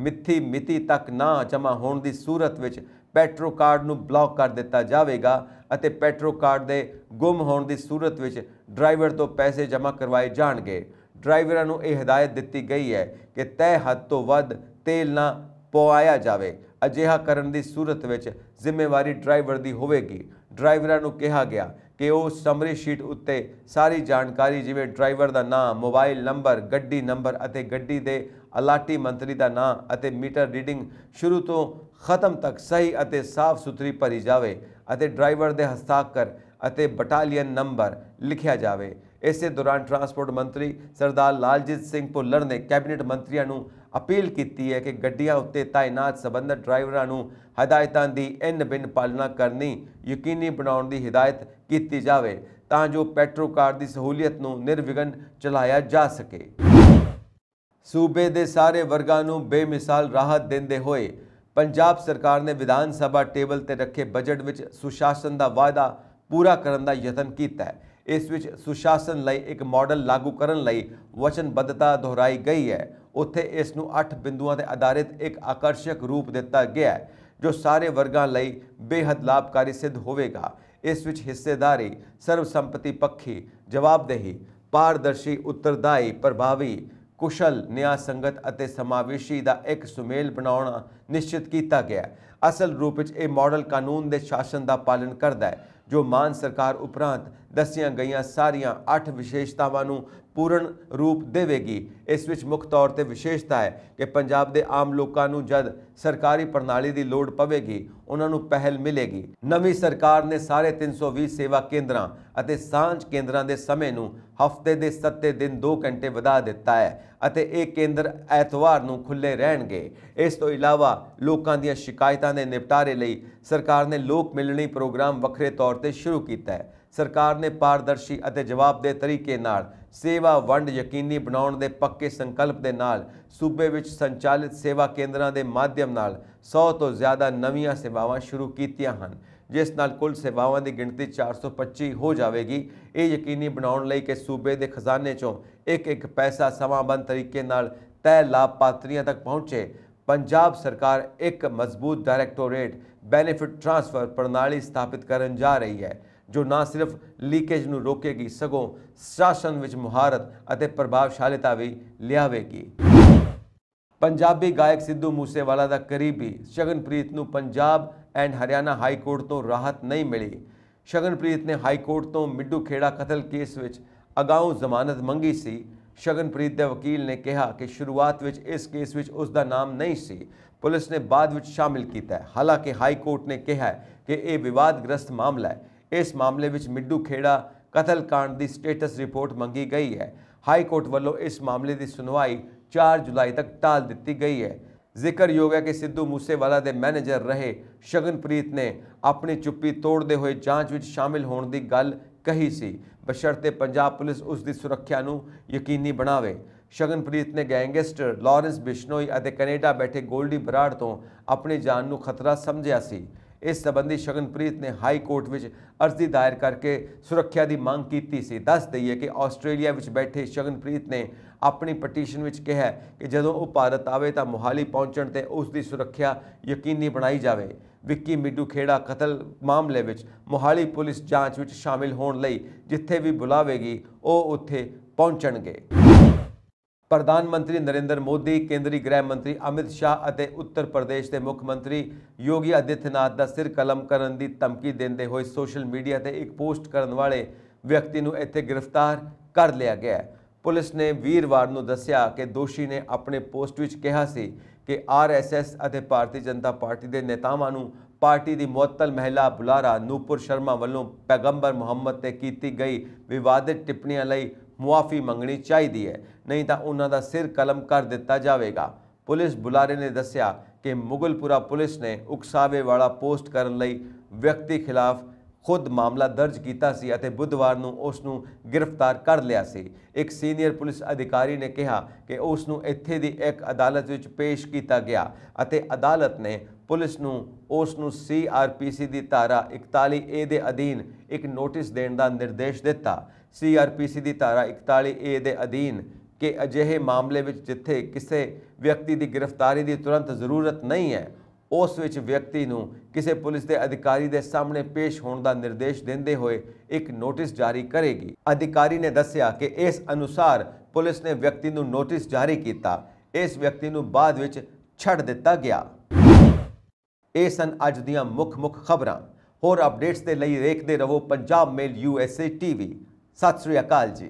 [SPEAKER 1] ਮਿੱਥੀ ਮਿਤੀ ਤੱਕ ਨਾ ਜਮ੍ਹਾਂ ਹੋਣ ਦੀ ਸੂਰਤ ਵਿੱਚ ਪੈਟਰੋ ਕਾਰਡ ਨੂੰ ਬਲੌਕ ਕਰ ਦਿੱਤਾ ਜਾਵੇਗਾ ਅਤੇ ਪੈਟਰੋ ਕਾਰਡ ਦੇ ਗੁੰਮ ਹੋਣ ਦੀ ਸੂਰਤ ਵਿੱਚ ਡਰਾਈਵਰ ਤੋਂ ਪੈਸੇ ਜਮ੍ਹਾਂ ਕਰਵਾਏ ਜਾਣਗੇ ਡਰਾਈਵਰਾਂ ਨੂੰ ਇਹ ਹਦਾਇਤ ਦਿੱਤੀ ਗਈ ਹੈ ਕਿ ਤੈ ਹੱਦ ਤੋਂ ਵੱਧ ਤੇਲ ਨਾ ਪਵਾਇਆ ਜਾਵੇ ਅਜਿਹਾ ਕਰਨ ਦੀ ਸੂਰਤ ਵਿੱਚ ਜ਼ਿੰਮੇਵਾਰੀ ਡਰਾਈਵਰ ਦੀ ਹੋਵੇਗੀ ਡਰਾਈਵਰਾਂ ਨੂੰ ਕਿਹਾ ਗਿਆ ਕਿ ਉਹ ਸਮਰੀ ਸ਼ੀਟ ਉੱਤੇ ਸਾਰੀ ਜਾਣਕਾਰੀ ਜਿਵੇਂ ਡਰਾਈਵਰ ਦਾ ਨਾਮ ਮੋਬਾਈਲ ਨੰਬਰ ਗੱਡੀ ਨੰਬਰ ਅਤੇ ਗੱਡੀ ਦੇ ਅਲਾਟੀ ਮੰਤਰੀ ਦਾ ਨਾਮ ਅਤੇ ਮੀਟਰ ਰੀਡਿੰਗ ਸ਼ੁਰੂ ਤੋਂ ਖਤਮ ਤੱਕ ਸਹੀ ਅਤੇ ਸਾਫ਼ ਸੁਥਰੀ ਭਰੀ ਜਾਵੇ ਅਤੇ ਡਰਾਈਵਰ ਦੇ ਹਸਤਾਖਰ ਅਤੇ ਬਟਾਲੀਅਨ ਨੰਬਰ ਲਿਖਿਆ ਜਾਵੇ ਇਸੇ ਦੌਰਾਨ ਟਰਾਂਸਪੋਰਟ ਮੰਤਰੀ ਸਰਦਾਰ ਲਾਲਜੀਤ ਸਿੰਘ ਭੁੱਲਰ ਨੇ ਕੈਬਨਿਟ ਮੰਤਰੀਆਂ ਨੂੰ ਅਪੀਲ ਕੀਤੀ ਹੈ ਕਿ ਗੱਡੀਆਂ ਉੱਤੇ ਤਾਇਨਾਤ ਸਬੰਧਤ ਡਰਾਈਵਰਾਂ ਨੂੰ ਹਦਾਇਤਾਂ ਦੀ ਇਨ ਬਿਨ ਪਾਲਣਾ ਕਰਨੀ ਯਕੀਨੀ ਬਣਾਉਣ ਦੀ ਹਦਾਇਤ ਕੀਤੀ ਜਾਵੇ ਤਾਂ ਜੋ ਪੈਟਰੋ ਕਾਰ ਦੀ ਸਹੂਲਤ ਨੂੰ ਨਿਰਵਿਘਨ ਚਲਾਇਆ ਜਾ ਸਕੇ ਸੂਬੇ ਦੇ ਸਾਰੇ ਵਰਗਾਂ ਨੂੰ ਬੇਮਿਸਾਲ ਰਾਹਤ ਦਿੰਦੇ ਹੋਏ ਪੰਜਾਬ ਸਰਕਾਰ ਨੇ ਵਿਧਾਨ ਸਭਾ ਟੇਬਲ ਤੇ ਰੱਖੇ ਬਜਟ ਵਿੱਚ ਸੁਸ਼ਾਸਨ ਦਾ ਵਾਅਦਾ ਪੂਰਾ ਕਰਨ ਦਾ ਯਤਨ ਕੀਤਾ ਹੈ ਇਸ ਵਿੱਚ ਸੁਸ਼ਾਸਨ ਲਈ ਇੱਕ ਮਾਡਲ ਲਾਗੂ ਕਰਨ ਲਈ ਵਚਨਬੱਧਤਾ ਦੁਹਰਾਈ ਗਈ ਹੈ ਉੱਥੇ ਇਸ ਨੂੰ 8 ਬਿੰਦੂਆਂ ਤੇ ਆਧਾਰਿਤ ਇੱਕ ਆਕਰਸ਼ਕ ਰੂਪ ਦਿੱਤਾ ਗਿਆ ਹੈ ਜੋ ਸਾਰੇ ਵਰਗਾਂ ਲਈ ਬੇਹੱਦ ਲਾਭਕਾਰੀ ਸਿੱਧ ਹੋਵੇਗਾ ਇਸ ਵਿੱਚ ਹਿੱਸੇਦਾਰੀ ਸਰਵਸੰਪਤੀ ਪੱਖੀ ਜਵਾਬਦੇਹੀ ਪਾਰਦਰਸ਼ੀ ਉੱਤਰਦਾਈ ਪ੍ਰਭਾਵੀ ਕੁਸ਼ਲ ਨਿਆਂ ਸੰਗਤ ਅਤੇ ਸਮਾਵੇਸ਼ੀ ਦਾ ਇੱਕ ਸੁਮੇਲ ਬਣਾਉਣਾ ਨਿਸ਼ਚਿਤ ਕੀਤਾ ਗਿਆ ਅਸਲ ਰੂਪ ਵਿੱਚ ਇਹ ਮਾਡਲ ਕਾਨੂੰਨ ਦੇ ਸ਼ਾਸਨ ਦਾ ਪਾਲਣ ਕਰਦਾ ਹੈ ਜੋ ਮਾਨ ਸਰਕਾਰ ਉਪਰੰਤ ਦੱਸੀਆਂ ਗਈਆਂ ਸਾਰੀਆਂ 8 ਵਿਸ਼ੇਸ਼ਤਾਵਾਂ ਨੂੰ ਪੂਰਨ ਰੂਪ ਦੇਵੇਗੀ ਇਸ ਵਿੱਚ ਮੁੱਖ ਤੌਰ ਤੇ ਵਿਸ਼ੇਸ਼ਤਾ ਹੈ ਕਿ ਪੰਜਾਬ ਦੇ ਆਮ ਲੋਕਾਂ ਨੂੰ ਜਦ ਸਰਕਾਰੀ ਪ੍ਰਣਾਲੀ ਦੀ ਲੋੜ ਪਵੇਗੀ ਉਹਨਾਂ ਨੂੰ ਪਹਿਲ ਮਿਲੇਗੀ ਨਵੀਂ ਸਰਕਾਰ ਨੇ ਸਾਰੇ 320 ਸੇਵਾ ਕੇਂਦਰਾਂ ਅਤੇ ਸਾਂਝ ਕੇਂਦਰਾਂ ਦੇ ਸਮੇਂ ਨੂੰ ਹਫ਼ਤੇ ਦੇ 7 ਦਿਨ 2 ਘੰਟੇ ਵਧਾ ਦਿੱਤਾ ਹੈ ਅਤੇ ਇਹ ਕੇਂਦਰ ਐਤਵਾਰ ਨੂੰ ਖੁੱਲੇ ਰਹਿਣਗੇ ਇਸ ਤੋਂ ਇਲਾਵਾ ਲੋਕਾਂ ਦੀਆਂ ਸ਼ਿਕਾਇਤਾਂ ਦੇ ਨਿਪਟਾਰੇ ਲਈ ਸਰਕਾਰ ਨੇ ਲੋਕ ਮਿਲਣੀ ਪ੍ਰੋਗਰਾਮ ਵੱਖਰੇ ਤੌਰ ਤੇ ਸ਼ੁਰੂ ਕੀਤਾ ਹੈ ਸਰਕਾਰ ਨੇ ਪਾਰਦਰਸ਼ੀ ਅਤੇ ਜਵਾਬਦੇਹ ਤਰੀਕੇ ਨਾਲ ਸੇਵਾ ਵੰਡ ਯਕੀਨੀ ਬਣਾਉਣ ਦੇ ਪੱਕੇ ਸੰਕਲਪ ਦੇ ਨਾਲ ਸੂਬੇ ਵਿੱਚ ਸੰਚਾਲਿਤ ਸੇਵਾ ਕੇਂਦਰਾਂ ਦੇ ਮਾਧਿਅਮ ਨਾਲ 100 ਤੋਂ ਜ਼ਿਆਦਾ ਨਵੀਆਂ ਸੇਵਾਵਾਂ ਸ਼ੁਰੂ ਕੀਤੀਆਂ ਹਨ ਜਿਸ ਨਾਲ ਕੁੱਲ ਸੇਵਾਵਾਂ ਦੀ ਗਿਣਤੀ 425 ਹੋ ਜਾਵੇਗੀ ਇਹ ਯਕੀਨੀ ਬਣਾਉਣ ਲਈ ਕਿ ਸੂਬੇ ਦੇ ਖਜ਼ਾਨੇ 'ਚੋਂ ਇੱਕ ਇੱਕ ਪੈਸਾ ਸਮਾਂਬੰਦ ਤਰੀਕੇ ਨਾਲ ਤੈ ਲਾਭਪਾਤਰੀਆਂ ਤੱਕ ਪਹੁੰਚੇ ਪੰਜਾਬ ਸਰਕਾਰ ਇੱਕ ਮਜ਼ਬੂਤ ਡਾਇਰੈਕਟੋਰੇਟ ਬੈਨੀਫਿਟ ਟ੍ਰਾਂਸਫਰ ਪ੍ਰਣਾਲੀ ਸਥਾਪਿਤ ਕਰਨ ਜਾ ਰਹੀ ਹੈ ਜੋ ਨਾ ਸਿਰਫ ਲੀਕੇਜ ਨੂੰ ਰੋਕੇਗੀ ਸਗੋਂ ਸ਼ਾਸਨ ਵਿੱਚ ਮੁਹਾਰਤ ਅਤੇ ਪ੍ਰਭਾਵਸ਼ਾਲੀਤਾ ਵੀ ਲਿਆਵੇਗੀ ਪੰਜਾਬੀ ਗਾਇਕ ਸਿੱਧੂ ਮੂਸੇਵਾਲਾ ਦਾ ਕਰੀਬੀ ਸ਼ਗਨਪ੍ਰੀਤ ਨੂੰ Punjab and Haryana high court ਤੋਂ ਰਾਹਤ ਨਹੀਂ ਮਿਲੀ ਸ਼ਗਨਪ੍ਰੀਤ ਨੇ ਹਾਈ ਕੋਰਟ ਤੋਂ ਮਿੱਡੂ ਖੇੜਾ ਕਤਲ ਕੇਸ ਵਿੱਚ ਅਗਾਊਂ ਜ਼ਮਾਨਤ ਮੰਗੀ ਸੀ ਸ਼ਗਨਪ੍ਰੀਤ ਦੇ ਵਕੀਲ ਨੇ ਕਿਹਾ ਕਿ ਸ਼ੁਰੂਆਤ ਵਿੱਚ ਇਸ ਕੇਸ ਵਿੱਚ ਉਸ ਦਾ ਨਾਮ ਨਹੀਂ ਸੀ ਪੁਲਿਸ ਨੇ ਬਾਅਦ ਵਿੱਚ ਸ਼ਾਮਿਲ ਕੀਤਾ ਹਾਲਾਂਕਿ ਹਾਈ ਕੋਰਟ ਨੇ ਕਿਹਾ ਕਿ ਇਹ ਵਿਵਾਦਗ੍ਰਸਤ ਮਾਮਲਾ ਹੈ ਇਸ ਮਾਮਲੇ ਵਿੱਚ ਮਿੱਡੂ ਖੇੜਾ ਕਤਲकांड ਦੀ ਸਟੇਟਸ ਰਿਪੋਰਟ ਮੰਗੀ ਗਈ ਹੈ ਹਾਈ ਕੋਰਟ ਵੱਲੋਂ ਇਸ ਮਾਮਲੇ ਦੀ ਸੁਣਵਾਈ 4 ਜੁਲਾਈ ਤੱਕ ਟਾਲ ਦਿੱਤੀ ਗਈ ਹੈ ਜ਼ਿਕਰਯੋਗ ਹੈ ਕਿ ਸਿੱਧੂ ਮੂਸੇਵਾਲਾ ਦੇ ਮੈਨੇਜਰ ਰਹੇ ਸ਼ਗਨਪ੍ਰੀਤ ਨੇ ਆਪਣੀ ਚੁੱਪੀ ਤੋੜਦੇ ਹੋਏ ਜਾਂਚ ਵਿੱਚ ਸ਼ਾਮਿਲ ਹੋਣ ਦੀ ਗੱਲ ਕਹੀ ਸੀ ਬਸ਼ਰਤੇ ਪੰਜਾਬ ਪੁਲਿਸ ਉਸ ਦੀ ਸੁਰੱਖਿਆ ਨੂੰ ਯਕੀਨੀ ਬਣਾਵੇ ਸ਼ਗਨਪ੍ਰੀਤ ਨੇ ਗੈਂਗਸਟਰ ਲਾਰੈਂਸ ਬਿਸ਼ਨੋਈ ਅਤੇ ਕੈਨੇਡਾ ਬੈਠੇ ਗੋਲਡੀ ਬਰਾੜ ਤੋਂ ਆਪਣੀ ਜਾਨ ਨੂੰ ਖਤਰਾ ਸਮਝਿਆ ਸੀ ਇਸ ਸਬੰਧੀ ਸ਼ਗਨਪ੍ਰੀਤ ਨੇ ਹਾਈ ਕੋਰਟ ਵਿੱਚ ਅਰਜ਼ੀ ਦਾਇਰ ਕਰਕੇ ਸੁਰੱਖਿਆ ਦੀ ਮੰਗ ਕੀਤੀ ਸੀ ਦੱਸ ਦਈਏ ਕਿ ਆਸਟ੍ਰੇਲੀਆ ਵਿੱਚ ਬੈਠੇ ਸ਼ਗਨਪ੍ਰੀਤ ਨੇ ਆਪਣੀ ਪਟੀਸ਼ਨ ਵਿੱਚ ਕਿਹਾ ਕਿ ਜਦੋਂ ਉਹ ਭਾਰਤ ਆਵੇ ਤਾਂ ਮੁਹਾਲੀ ਪਹੁੰਚਣ ਤੇ ਉਸ ਦੀ ਸੁਰੱਖਿਆ ਯਕੀਨੀ ਬਣਾਈ ਜਾਵੇ ਵਿੱਕੀ ਮਿੱਡੂ ਖੇੜਾ ਕਤਲ ਮਾਮਲੇ ਵਿੱਚ ਮੁਹਾਲੀ ਪੁਲਿਸ ਜਾਂਚ ਵਿੱਚ ਸ਼ਾਮਿਲ ਹੋਣ ਲਈ ਜਿੱਥੇ ਵੀ ਬੁਲਾਵੇਗੀ ਉਹ ਉੱਥੇ ਪਹੁੰਚਣਗੇ ਪ੍ਰਧਾਨ ਮੰਤਰੀ ਨਰਿੰਦਰ ਮੋਦੀ ਕੇਂਦਰੀ ਗ੍ਰਹਿ ਮੰਤਰੀ ਅਮਿਤ ਸ਼ਾਹ ਅਤੇ ਉੱਤਰ ਪ੍ਰਦੇਸ਼ ਦੇ ਮੁੱਖ ਮੰਤਰੀ ਯੋਗੀ ਅਦਿੱਥਨਾਥ ਦਾ ਸਿਰ ਕਲਮ ਕਰਨ ਦੀ ਧਮਕੀ ਦਿੰਦੇ ਹੋਏ ਸੋਸ਼ਲ ਮੀਡੀਆ ਤੇ ਇੱਕ ਪੋਸਟ ਕਰਨ ਵਾਲੇ ਵਿਅਕਤੀ ਨੂੰ ਇੱਥੇ ਗ੍ਰਿਫਤਾਰ ਕਰ ਲਿਆ ਗਿਆ ਪੁਲਿਸ ਨੇ ਵੀਰਵਾਰ ਨੂੰ ਦੱਸਿਆ ਕਿ ਦੋਸ਼ੀ ਨੇ ਆਪਣੇ ਪੋਸਟ ਵਿੱਚ ਕਿਹਾ ਸੀ ਕਿ ਆਰਐਸਐਸ ਅਤੇ ਭਾਰਤੀ ਜਨਤਾ ਪਾਰਟੀ ਦੇ ਨੇਤਾਵਾਂ ਨੂੰ ਪਾਰਟੀ ਦੀ ਮੁਅੱਤਲ ਮਹਿਲਾ ਬੁਲਾਰਾ ਨੂਪੁਰ ਸ਼ਰਮਾ ਵੱਲੋਂ ਪੈਗੰਬਰ ਮੁਹੰਮਦ ਤੇ ਕੀਤੀ ਗਈ ਵਿਵਾਦਿਤ ਟਿੱਪਣੀਆਂ ਲਈ ਮੁਆਫੀ ਮੰਗਣੀ ਚਾਹੀਦੀ ਹੈ ਨਹੀਂ ਤਾਂ ਉਹਨਾਂ ਦਾ ਸਿਰ ਕਲਮ ਕਰ ਦਿੱਤਾ ਜਾਵੇਗਾ ਪੁਲਿਸ ਬੁਲਾਰੇ ਨੇ ਦੱਸਿਆ ਕਿ ਮੁਗਲਪੁਰਾ ਪੁਲਿਸ ਨੇ ਉਕਸਾਵੇ ਵਾਲਾ ਪੋਸਟ ਕਰਨ ਲਈ ਵਿਅਕਤੀ ਖਿਲਾਫ ਖੁਦ ਮਾਮਲਾ ਦਰਜ ਕੀਤਾ ਸੀ ਅਤੇ ਬੁੱਧਵਾਰ ਨੂੰ ਉਸ ਨੂੰ ਗ੍ਰਿਫਤਾਰ ਕਰ ਲਿਆ ਸੀ ਇੱਕ ਸੀਨੀਅਰ ਪੁਲਿਸ ਅਧਿਕਾਰੀ ਨੇ ਕਿਹਾ ਕਿ ਉਸ ਨੂੰ ਇੱਥੇ ਦੀ ਇੱਕ ਅਦਾਲਤ ਵਿੱਚ ਪੇਸ਼ ਕੀਤਾ ਗਿਆ ਅਤੇ ਅਦਾਲਤ ਨੇ ਪੁਲਿਸ ਨੂੰ ਉਸ ਨੂੰ ਸੀਆਰਪੀਸੀ ਦੀ ਧਾਰਾ 41A ਦੇ ਅਧੀਨ ਇੱਕ ਨੋਟਿਸ ਦੇਣ ਦਾ ਨਿਰਦੇਸ਼ ਦਿੱਤਾ ਸੀਆਰਪੀਸੀ ਦੀ ਧਾਰਾ 41 ਏ ਦੇ ਅਧੀਨ ਕਿ ਅਜਿਹੇ ਮਾਮਲੇ ਵਿੱਚ ਜਿੱਥੇ ਕਿਸੇ ਵਿਅਕਤੀ ਦੀ ਗ੍ਰਿਫਤਾਰੀ ਦੀ ਤੁਰੰਤ ਜ਼ਰੂਰਤ ਨਹੀਂ ਹੈ ਉਸ ਵਿੱਚ ਵਿਅਕਤੀ ਨੂੰ ਕਿਸੇ ਪੁਲਿਸ ਦੇ ਅਧਿਕਾਰੀ ਦੇ ਸਾਹਮਣੇ ਪੇਸ਼ ਹੋਣ ਦਾ ਨਿਰਦੇਸ਼ ਦਿੰਦੇ ਹੋਏ ਇੱਕ ਨੋਟਿਸ ਜਾਰੀ ਕਰੇਗੀ ਅਧਿਕਾਰੀ ਨੇ ਦੱਸਿਆ ਕਿ ਇਸ ਅਨੁਸਾਰ ਪੁਲਿਸ ਨੇ ਵਿਅਕਤੀ ਨੂੰ ਨੋਟਿਸ ਜਾਰੀ ਕੀਤਾ ਇਸ ਵਿਅਕਤੀ ਨੂੰ ਬਾਅਦ ਵਿੱਚ ਛੱਡ ਦਿੱਤਾ ਗਿਆ ਇਹ ਸਨ ਅੱਜ ਦੀਆਂ ਮੁੱਖ-ਮੁੱਖ ਖਬਰਾਂ ਹੋਰ ਅਪਡੇਟਸ ਦੇ ਲਈ ਦੇਖਦੇ ਰਹੋ ਪੰਜਾਬ ਮੇਲ ਯੂਐਸਏ ਟੀਵੀ ਸਤਿ ਸ੍ਰੀ ਅਕਾਲ ਜੀ